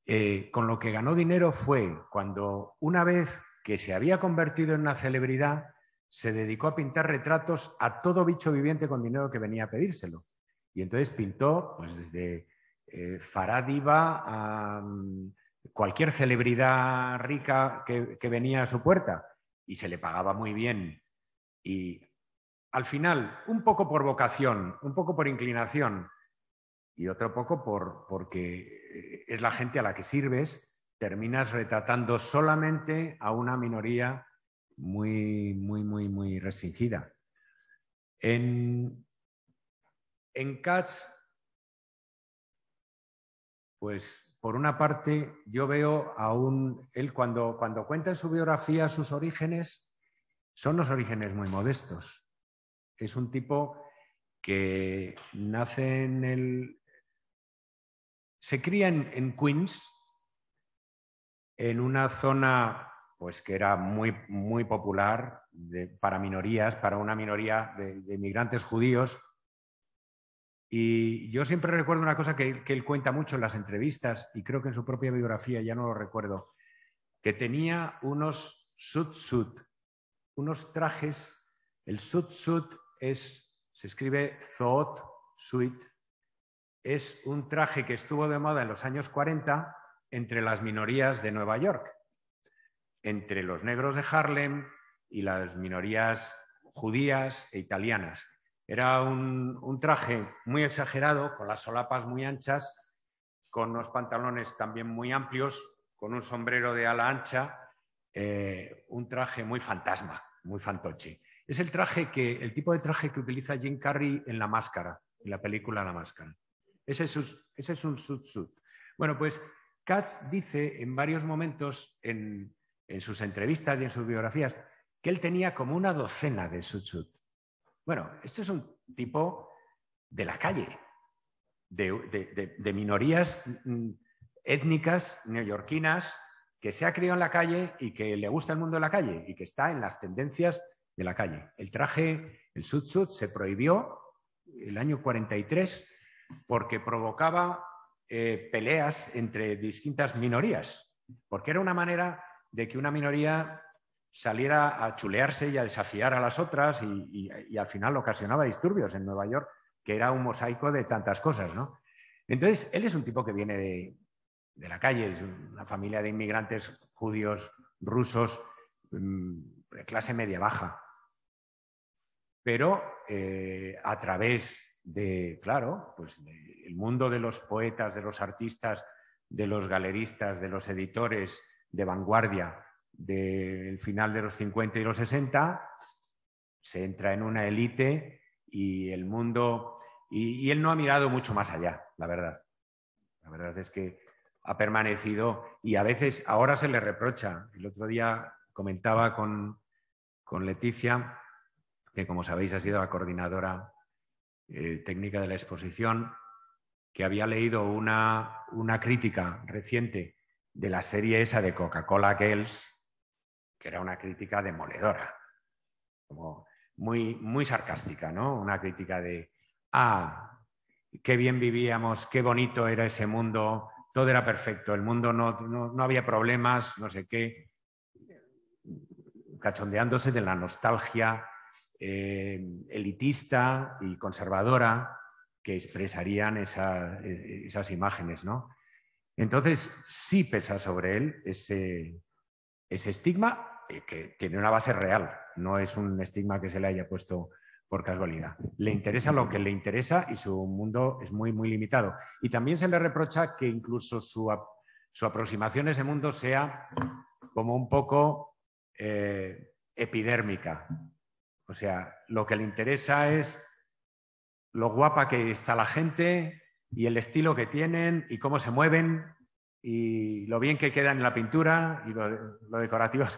Speaker 1: Eh, con lo que ganó dinero fue cuando una vez que se había convertido en una celebridad, se dedicó a pintar retratos a todo bicho viviente con dinero que venía a pedírselo. Y entonces pintó pues, desde eh, Faradiva a mm, cualquier celebridad rica que venía a su puerta y se le pagaba muy bien. Y al final, un poco por vocación, un poco por inclinación y otro poco por, porque es la gente a la que sirves, terminas retratando solamente a una minoría muy, muy, muy, muy restringida. En, en Cats, pues por una parte, yo veo a él cuando, cuenta en su biografía sus orígenes, son los orígenes muy modestos. Es un tipo que nace en el... Se cría en, Queens, en una zona pues que era muy, muy popular para minorías, para una minoría de, inmigrantes judíos y yo siempre recuerdo una cosa que, él cuenta mucho en las entrevistas y creo que en su propia biografía, ya no lo recuerdo, que tenía unos suit unos trajes. El Sutsut es, se escribe zoot suit, es un traje que estuvo de moda en los años 40 entre las minorías de Nueva York, entre los negros de Harlem y las minorías judías e italianas. Era un, traje muy exagerado, con las solapas muy anchas, con unos pantalones también muy amplios, con un sombrero de ala ancha, eh, un traje muy fantasma, muy fantoche. Es el traje que, el tipo de traje que utiliza Jim Carrey en La Máscara, en la película La Máscara. Ese es, ese es un suit-suit. Bueno, pues Katz dice en varios momentos en, sus entrevistas y en sus biografías que él tenía como una docena de suit bueno, este es un tipo de la calle, de, minorías mm, étnicas neoyorquinas que se ha criado en la calle y que le gusta el mundo de la calle y que está en las tendencias de la calle. El traje, el sud-sud, se prohibió el año 43 porque provocaba eh, peleas entre distintas minorías, porque era una manera de que una minoría saliera a, chulearse y a desafiar a las otras y, al final ocasionaba disturbios en Nueva York, que era un mosaico de tantas cosas, ¿no? Entonces, él es un tipo que viene de, la calle, es una familia de inmigrantes judíos, rusos, mm, de clase media baja. Pero eh, a través de, claro, pues el mundo de los poetas, de los artistas, de los galeristas, de los editores de vanguardia, del final de los 50 y los 60, se entra en una élite y el mundo, y, él no ha mirado mucho más allá, la verdad. La verdad es que ha permanecido y a veces ahora se le reprocha. El otro día comentaba con, con Leticia, que como sabéis ha sido la coordinadora eh, técnica de la exposición, que había leído una, una crítica reciente de la serie esa de Coca-Cola Girls, que era una crítica demoledora, como muy, muy sarcástica, ¿no? Una crítica de, ah, qué bien vivíamos, qué bonito era ese mundo, todo era perfecto, el mundo no, no, había problemas, no sé qué, cachondeándose de la nostalgia eh, elitista y conservadora que expresarían esas imágenes, ¿no? Entonces sí pesa sobre él ese, ese estigma eh, que tiene una base real, no es un estigma que se le haya puesto por casualidad. Le interesa lo que le interesa y su mundo es muy, muy limitado. Y también se le reprocha que incluso su, aproximación a ese mundo sea como un poco eh, epidérmica. O sea, lo que le interesa es lo guapa que está la gente y el estilo que tienen y cómo se mueven y lo bien que queda en la
Speaker 2: pintura y lo, lo que fíjate, pues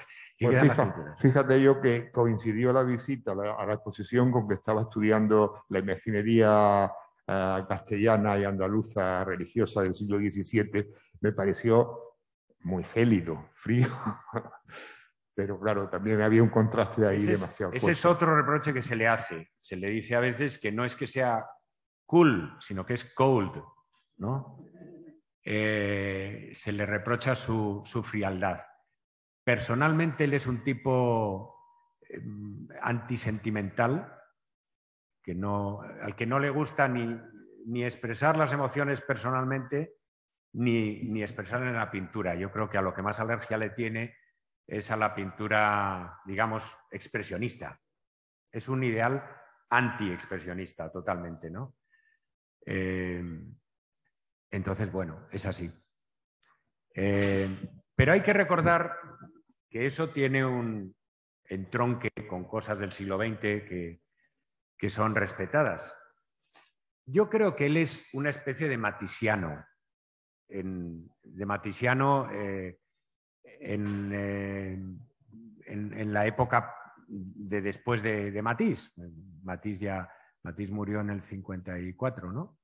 Speaker 2: las Fíjate yo que coincidió la visita a la, exposición con que estaba estudiando la imaginería eh, castellana y andaluza religiosa del siglo XVII. Me pareció muy gélido, frío. Pero claro, también había un contraste ahí demasiado. ese es
Speaker 1: otro reproche que se le hace. Se le dice a veces que no es que sea cool, sino que es cold, ¿no? Eh, se le reprocha su, frialdad. Personalmente él es un tipo eh, antisentimental, que no, al que no le gusta ni, expresar las emociones personalmente, ni, ni expresar en la pintura. Yo creo que a lo que más alergia le tiene es a la pintura, digamos, expresionista. Es un ideal anti-expresionista totalmente, ¿no? Eh, entonces, bueno, es así. Eh, pero hay que recordar que eso tiene un entronque con cosas del siglo XX que, que son respetadas. Yo creo que él es una especie de matisiano, de matisiano eh, eh, en, la época de después de, Matiz. Matisse. ya Matisse murió en el 54, ¿no?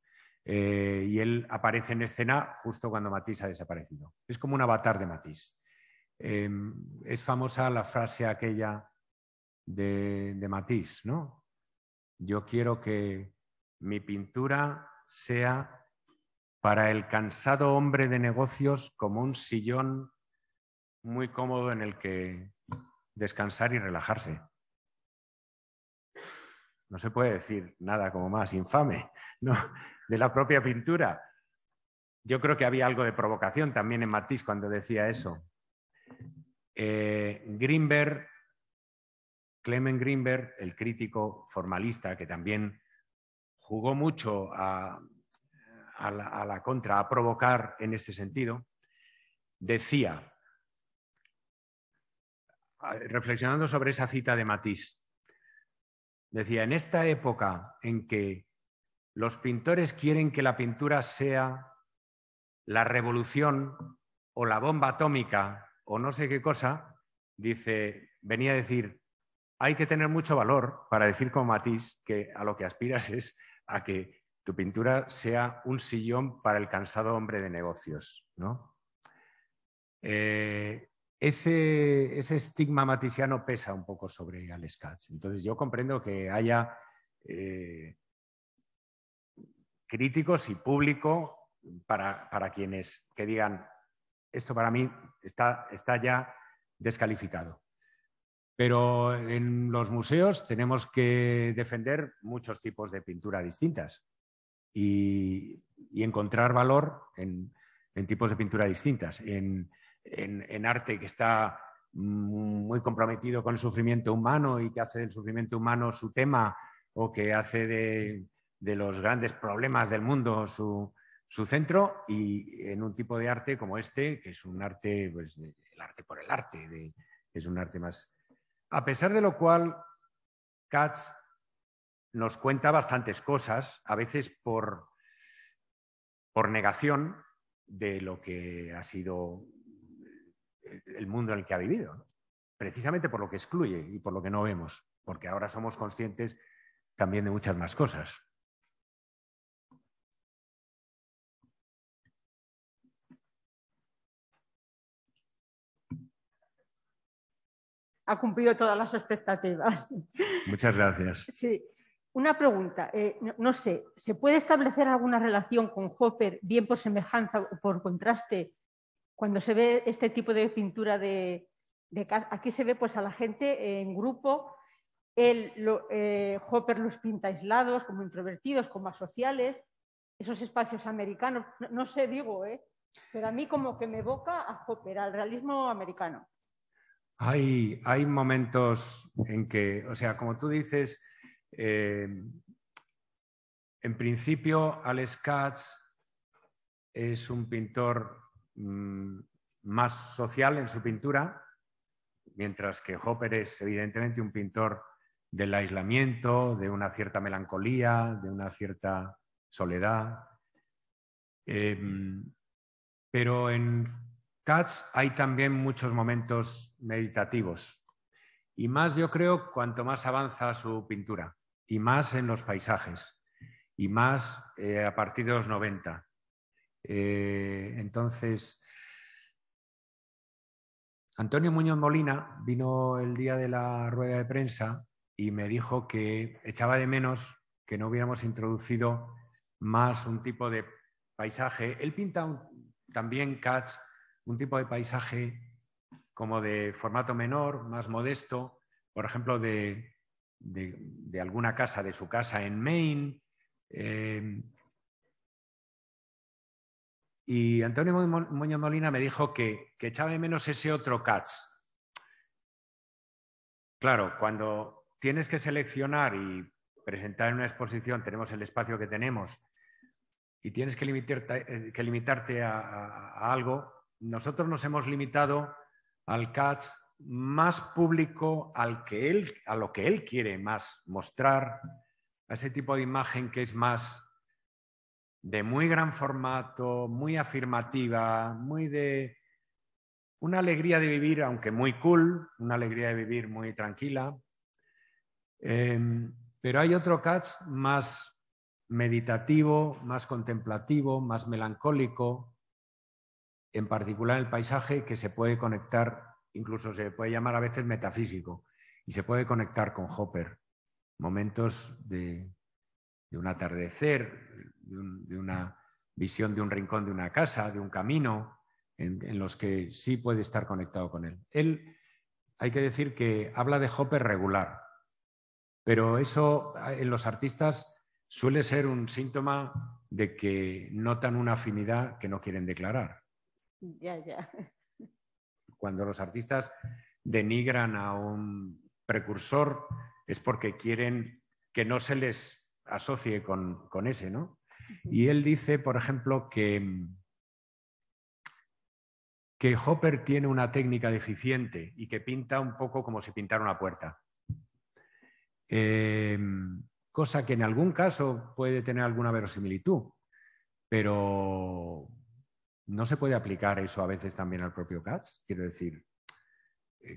Speaker 1: Eh, y él aparece en escena justo cuando Matisse ha desaparecido. Es como un avatar de Matisse. Em, es famosa la frase aquella de, de Matisse, ¿no? Yo quiero que mi pintura sea para el cansado hombre de negocios como un sillón muy cómodo en el que descansar y relajarse. No se puede decir nada como más infame, ¿no? de la propia pintura. Yo creo que había algo de provocación también en Matisse cuando decía eso. Eh, Greenberg, Clement Greenberg, el crítico formalista que también jugó mucho a, la, contra, a provocar en ese sentido, decía, reflexionando sobre esa cita de Matisse, decía, en esta época en que los pintores quieren que la pintura sea la revolución o la bomba atómica o no sé qué cosa, dice, venía a decir, hay que tener mucho valor para decir como Matisse que a lo que aspiras es a que tu pintura sea un sillón para el cansado hombre de negocios. ¿no? Eh, ese, estigma matisiano pesa un poco sobre Alex Entonces yo comprendo que haya eh, críticos y público para, para quienes que digan, esto para mí está, está ya descalificado. Pero en los museos tenemos que defender muchos tipos de pintura distintas y, y encontrar valor en, en, tipos de pintura distintas, en, en, en, arte que está muy comprometido con el sufrimiento humano y que hace del sufrimiento humano su tema o que hace de, de los grandes problemas del mundo su, centro y en un tipo de arte como este, que es un arte, pues, el arte por el arte, es un arte más... A pesar de lo cual, Katz nos cuenta bastantes cosas, a veces por, negación de lo que ha sido el mundo en el que ha vivido, precisamente por lo que excluye y por lo que no vemos, porque ahora somos conscientes también de muchas más cosas.
Speaker 3: ha cumplido todas las expectativas.
Speaker 1: Muchas gracias.
Speaker 3: Sí. Una pregunta, eh, no, sé, ¿se puede establecer alguna relación con Hopper, bien por semejanza o por contraste, cuando se ve este tipo de pintura de... aquí se ve pues a la gente en grupo, él, eh, Hopper los pinta aislados, como introvertidos, como asociales, esos espacios americanos, no, no sé, digo, eh, pero a mí como que me evoca a Hopper, al realismo americano.
Speaker 1: Hay, momentos en que, o sea, como tú dices, eh, en principio Alex Katz es un pintor mm, más social en su pintura, mientras que Hopper es evidentemente un pintor del aislamiento, de una cierta melancolía, de una cierta soledad. Em, pero en Cats hay también muchos momentos meditativos. Y más, yo creo, cuanto más avanza su pintura, y más en los paisajes, y más eh, a partir de los 90. Eh, entonces, Antonio Muñoz Molina vino el día de la rueda de prensa y me dijo que echaba de menos que no hubiéramos introducido más un tipo de paisaje. Él pinta también Cats un tipo de paisaje como de formato menor, más modesto, por ejemplo, de, alguna casa, de su casa en Maine. Em, y Antonio Muñoz Molina me dijo que, que echaba de menos ese otro catch. Claro, cuando tienes que seleccionar y presentar en una exposición, tenemos el espacio que tenemos y tienes que, eh, limitarte a algo, nosotros nos hemos limitado al catch más público, al que él, a lo que él quiere más mostrar, a ese tipo de imagen que es más de muy gran formato, muy afirmativa, muy de una alegría de vivir, aunque muy cool, una alegría de vivir muy tranquila. Em, pero hay otro catch más meditativo, más contemplativo, más melancólico, en particular el paisaje, que se puede conectar, incluso se puede llamar a veces metafísico, y se puede conectar con Hopper. Momentos de, un atardecer, de, una visión de un rincón de una casa, de un camino, en los que sí puede estar conectado con él. Él, hay que decir que habla de Hopper regular, pero eso ah, en los artistas suele ser un síntoma de que notan una afinidad que no quieren declarar.
Speaker 4: Ya, ya.
Speaker 1: Cuando los artistas denigran a un precursor es porque quieren que no se les asocie con, ese, ¿no? Y él dice, por ejemplo, que, que Hopper tiene una técnica deficiente y que pinta un poco como si pintara una puerta. Eh, cosa que en algún caso puede tener alguna verosimilitud, pero ¿No se puede aplicar eso a veces también al propio Katz? Quiero decir,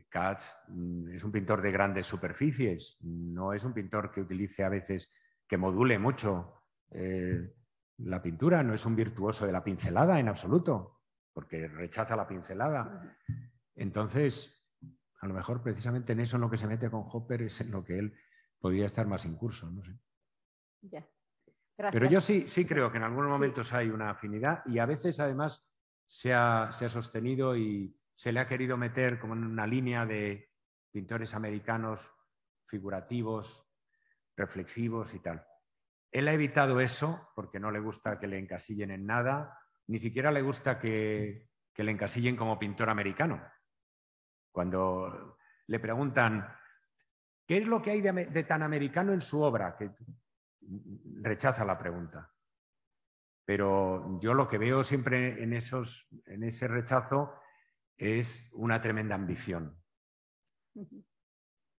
Speaker 1: Katz eh, mm, es un pintor de grandes superficies, no es un pintor que utilice a veces, que module mucho eh, la pintura, no es un virtuoso de la pincelada en absoluto, porque rechaza la pincelada. Entonces, a lo mejor precisamente en eso en lo que se mete con Hopper es en lo que él podría estar más incurso, no sé.
Speaker 4: Ya. Pero yo
Speaker 1: sí, sí creo que en algunos momentos hay una afinidad y a veces además se ha, sostenido y se le ha querido meter como en una línea de pintores americanos figurativos, reflexivos y tal. Él ha evitado eso porque no le gusta que le encasillen en nada, ni siquiera le gusta que, le encasillen como pintor americano. Cuando le preguntan, ¿qué es lo que hay de, de tan americano en su obra? Que rechaza la pregunta. Pero yo lo que veo siempre en, ese rechazo es una tremenda ambición.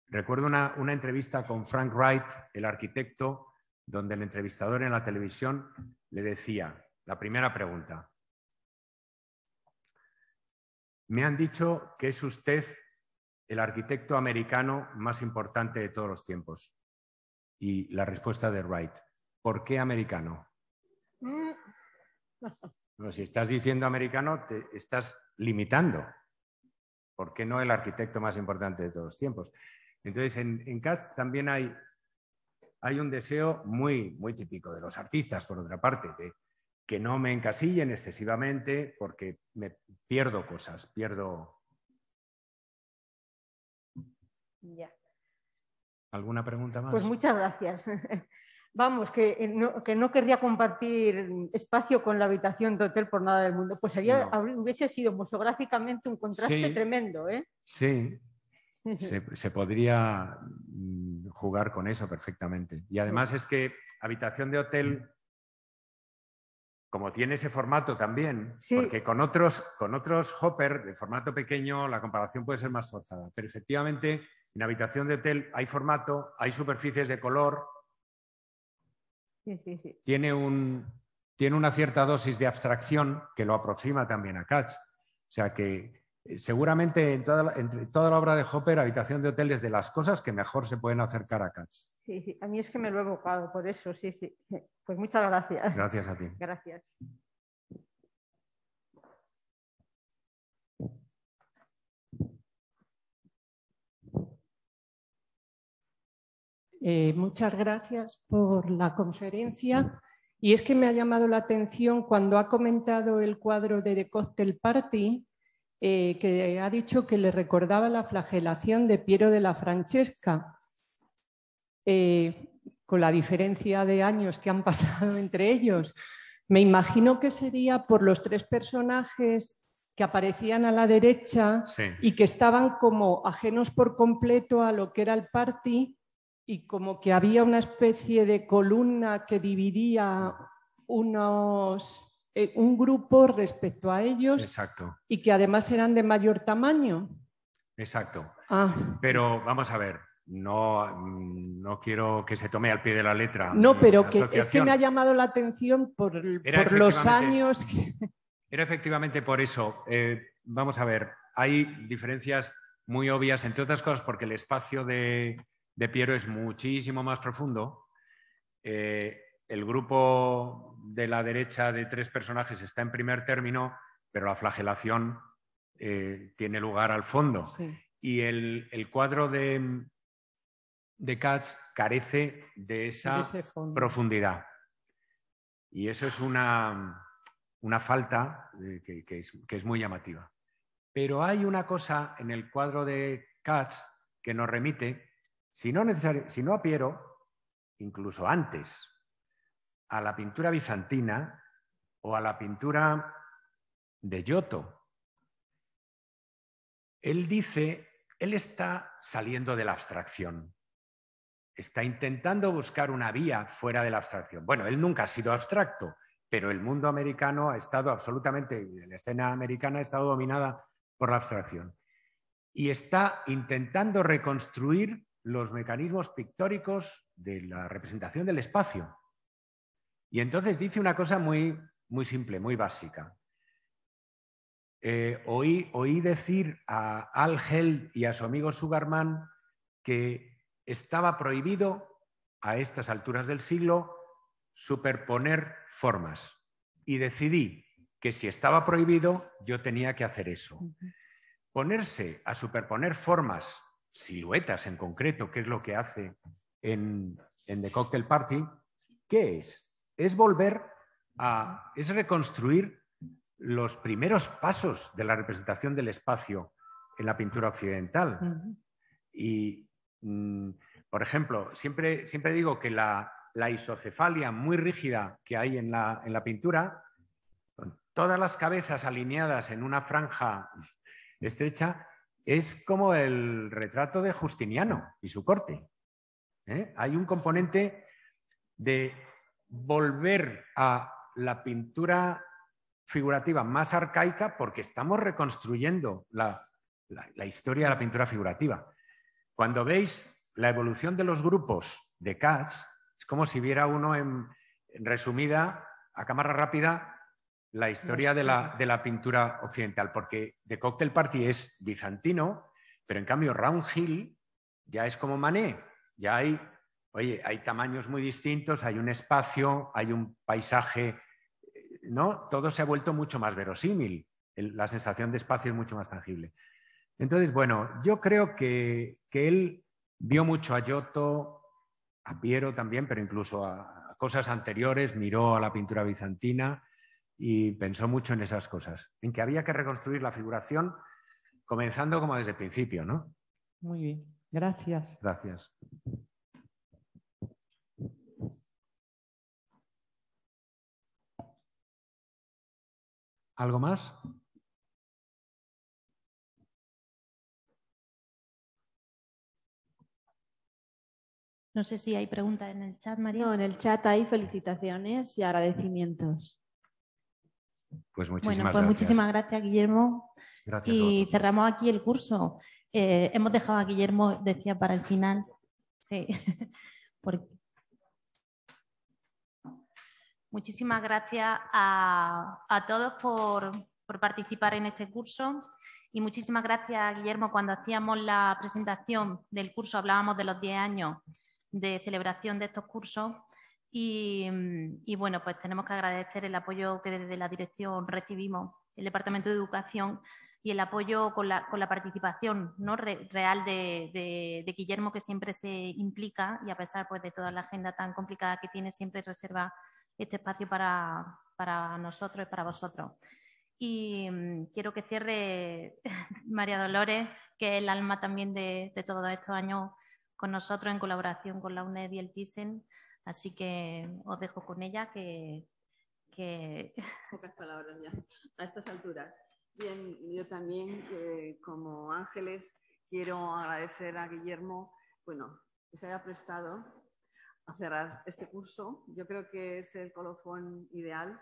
Speaker 1: Recuerdo una, una, entrevista con Frank Wright, el arquitecto, donde el entrevistador en la televisión le decía, la primera pregunta, me han dicho que es usted el arquitecto americano más importante de todos los tiempos y la respuesta de Wright. ¿Por qué americano? Mm. si estás diciendo americano, te estás limitando. ¿Por qué no el arquitecto más importante de todos los tiempos? Entonces, en, Katz también hay, hay un deseo muy, muy típico de los artistas, por otra parte, de que no me encasillen excesivamente porque me pierdo cosas, pierdo... Ya. ¿Alguna pregunta pues más? Pues
Speaker 3: muchas gracias. Vamos, que eh, no, que no querría compartir espacio con la habitación de hotel por nada del mundo. Pues hubiese sido museográficamente un contraste tremendo. ¿eh?
Speaker 1: Sí, se, podría mm, jugar con eso perfectamente. Y además es que habitación de hotel, como tiene ese formato también, porque con otros, con otros hopper de formato pequeño la comparación puede ser más forzada, pero efectivamente en habitación de hotel hay formato, hay superficies de color. Tiene, una cierta dosis de abstracción que lo aproxima también a Katz. O sea que eh, seguramente en toda, la, obra de Hopper, Habitación de Hotel es de las cosas que mejor se pueden acercar a Katz.
Speaker 3: Sí, sí, a mí es que me lo he evocado, por eso, sí, sí. Pues muchas gracias. Gracias a ti. Gracias. Eh, muchas gracias por la conferencia. Y es que me ha llamado la atención cuando ha comentado el cuadro de The Cocktail Party, eh, que ha dicho que le recordaba la flagelación de Piero de la Francesca, eh, con la diferencia de años que han pasado entre ellos. Me imagino que sería por los tres personajes que aparecían a la derecha y que estaban como ajenos por completo a lo que era el party y como que había una especie de columna que dividía unos, eh, un grupo respecto a ellos Exacto. y que además eran de mayor tamaño.
Speaker 1: Exacto. Ah. Pero vamos a ver, no, no quiero que se tome al pie de la letra. No, pero que, es que me ha
Speaker 3: llamado la atención por, los años
Speaker 1: Era efectivamente por eso. Eh, vamos a ver, hay diferencias muy obvias, entre otras cosas porque el espacio de, de Piero es muchísimo más profundo. Eh, el grupo de la derecha de tres personajes está en primer término, pero la flagelación eh, tiene lugar al fondo. Y el, cuadro de, de Katz carece de esa profundidad. Y eso es una, falta eh, que, es, que es muy llamativa. Pero hay una cosa en el cuadro de Katz que nos remite si no, si a Piero, incluso antes, a la pintura bizantina o a la pintura de Giotto. Él dice, él está saliendo de la abstracción, está intentando buscar una vía fuera de la abstracción. Bueno, él nunca ha sido abstracto, pero el mundo americano ha estado absolutamente, la escena americana ha estado dominada por la abstracción. Y está intentando reconstruir los mecanismos pictóricos de la representación del espacio. Y entonces dice una cosa muy, muy simple, muy básica. Eh, oí, oí, decir a Al Held y a su amigo Sugarman que estaba prohibido a estas alturas del siglo superponer formas. Y decidí que si estaba prohibido, yo tenía que hacer eso. Ponerse a superponer formas siluetas en concreto, que es lo que hace en, The Cocktail Party, ¿qué es? Es volver a, es reconstruir los primeros pasos de la representación del espacio en la pintura occidental. Y, mm, por ejemplo, siempre, siempre digo que la, la, isocefalia muy rígida que hay en la, en la pintura, todas las cabezas alineadas en una franja estrecha, es como el retrato de Justiniano y su corte. ¿eh? Hay un componente de volver a la pintura figurativa más arcaica porque estamos reconstruyendo la, historia de la pintura figurativa. Cuando veis la evolución de los grupos de Katz, es como si viera uno en resumida, a cámara rápida, la historia de la, pintura occidental, porque The Cocktail Party es bizantino, pero en cambio Round Hill ya es como Manet, ya hay, oye, hay tamaños muy distintos, hay un espacio, hay un paisaje, ¿no? Todo se ha vuelto mucho más verosímil, la sensación de espacio es mucho más tangible. Entonces, bueno, yo creo que, que él vio mucho a Giotto, a Piero también, pero incluso a cosas anteriores, miró a la pintura bizantina, y pensó mucho en esas cosas, en que había que reconstruir la figuración comenzando como desde el principio, ¿no? Muy bien, gracias. Gracias.
Speaker 2: ¿Algo más?
Speaker 4: No sé si hay preguntas en el chat, María. No, en el chat hay felicitaciones y agradecimientos.
Speaker 1: Pues muchísimas bueno, pues gracias. muchísimas
Speaker 4: gracias, Guillermo. y cerramos aquí el curso. Eh, hemos dejado a Guillermo, decía, para el final. Sí. Muchísimas gracias a, todos por, por, participar en este curso y muchísimas gracias, Guillermo. Cuando hacíamos la presentación del curso hablábamos de los 10 años de celebración de estos cursos Mm, y, bueno, pues tenemos que agradecer el apoyo que desde la dirección recibimos, el Departamento de Educación y el apoyo con la, participación ¿no? real de, Guillermo, que siempre se implica y a pesar pues, de toda la agenda tan complicada que tiene, siempre reserva este espacio para, nosotros y para vosotros. Y mm, quiero que cierre María Dolores, que es el alma también de, de todos estos años con nosotros en colaboración con la UNED y el TISEN. Así que os dejo con ella que...
Speaker 3: Pocas palabras ya, a estas alturas. Bien, yo también, eh, como Ángeles, quiero agradecer a Guillermo, bueno, que se haya prestado a cerrar este curso. Yo creo que es el colofón ideal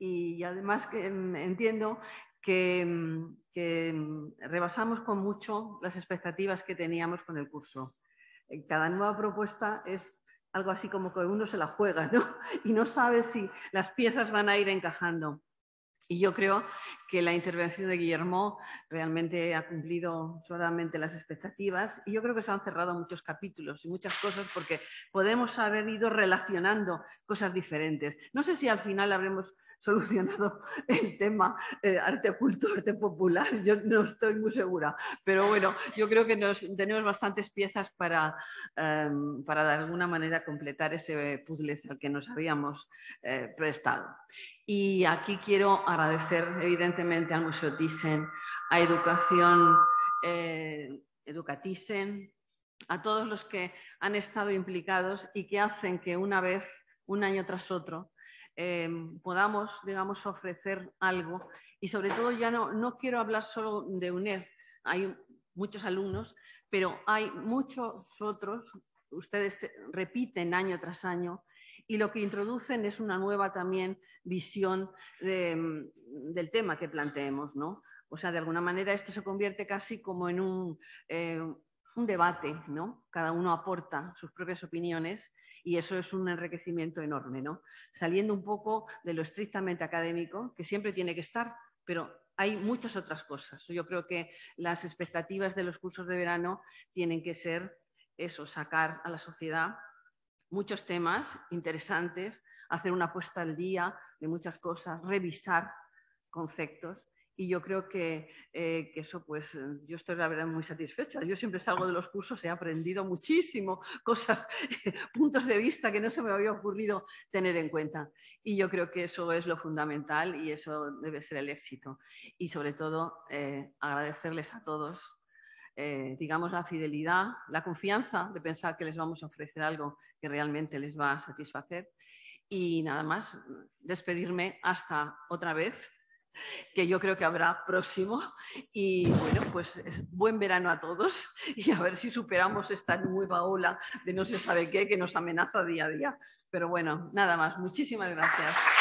Speaker 3: y además que em, entiendo que, em, em, rebasamos con mucho las expectativas que teníamos con el curso. Eh, cada nueva propuesta es algo así como que uno se la juega, ¿no? Y no sabe si las piezas van a ir encajando. Y yo creo que la intervención de Guillermo realmente ha cumplido solamente las expectativas y yo creo que se han cerrado muchos capítulos y muchas cosas porque podemos haber ido relacionando cosas diferentes. No sé si al final habremos solucionado el tema eh, arte oculto, arte popular, yo no estoy muy segura, pero bueno, yo creo que nos, tenemos bastantes piezas para, em, de alguna manera completar ese puzzle al que nos habíamos eh, prestado. Y aquí quiero agradecer evidentemente al Museo Thyssen, a Educación eh, Educatisen, a todos los que han estado implicados y que hacen que una vez, un año tras otro, Em, podamos, digamos, ofrecer algo. Y sobre todo ya no, no quiero hablar solo de UNED, hay muchos alumnos, pero hay muchos otros, ustedes repiten año tras año, y lo que introducen es una nueva también visión em, del tema que planteemos, ¿no? O sea, de alguna manera esto se convierte casi como en un, eh, un debate, ¿no? Cada uno aporta sus propias opiniones y eso es un enriquecimiento enorme, ¿no? Saliendo un poco de lo estrictamente académico, que siempre tiene que estar, pero hay muchas otras cosas. Yo creo que las expectativas de los cursos de verano tienen que ser eso, sacar a la sociedad muchos temas interesantes, hacer una puesta al día de muchas cosas, revisar conceptos y yo creo que, eh, eso, pues eh, yo estoy la verdad muy satisfecha. Yo siempre salgo de los cursos, he aprendido muchísimo cosas, puntos de vista que no se me había ocurrido tener en cuenta. Y yo creo que eso es lo fundamental y eso debe ser el éxito. Y sobre todo, eh, agradecerles a todos, digamos, la fidelidad, la confianza de pensar que les vamos a ofrecer algo que realmente les va a satisfacer. Y nada más, despedirme hasta otra vez que yo creo que habrá próximo. Y bueno, pues buen verano a todos y a ver si superamos esta nueva ola de no se sabe qué que nos amenaza día a día. Pero bueno, nada más. Muchísimas gracias.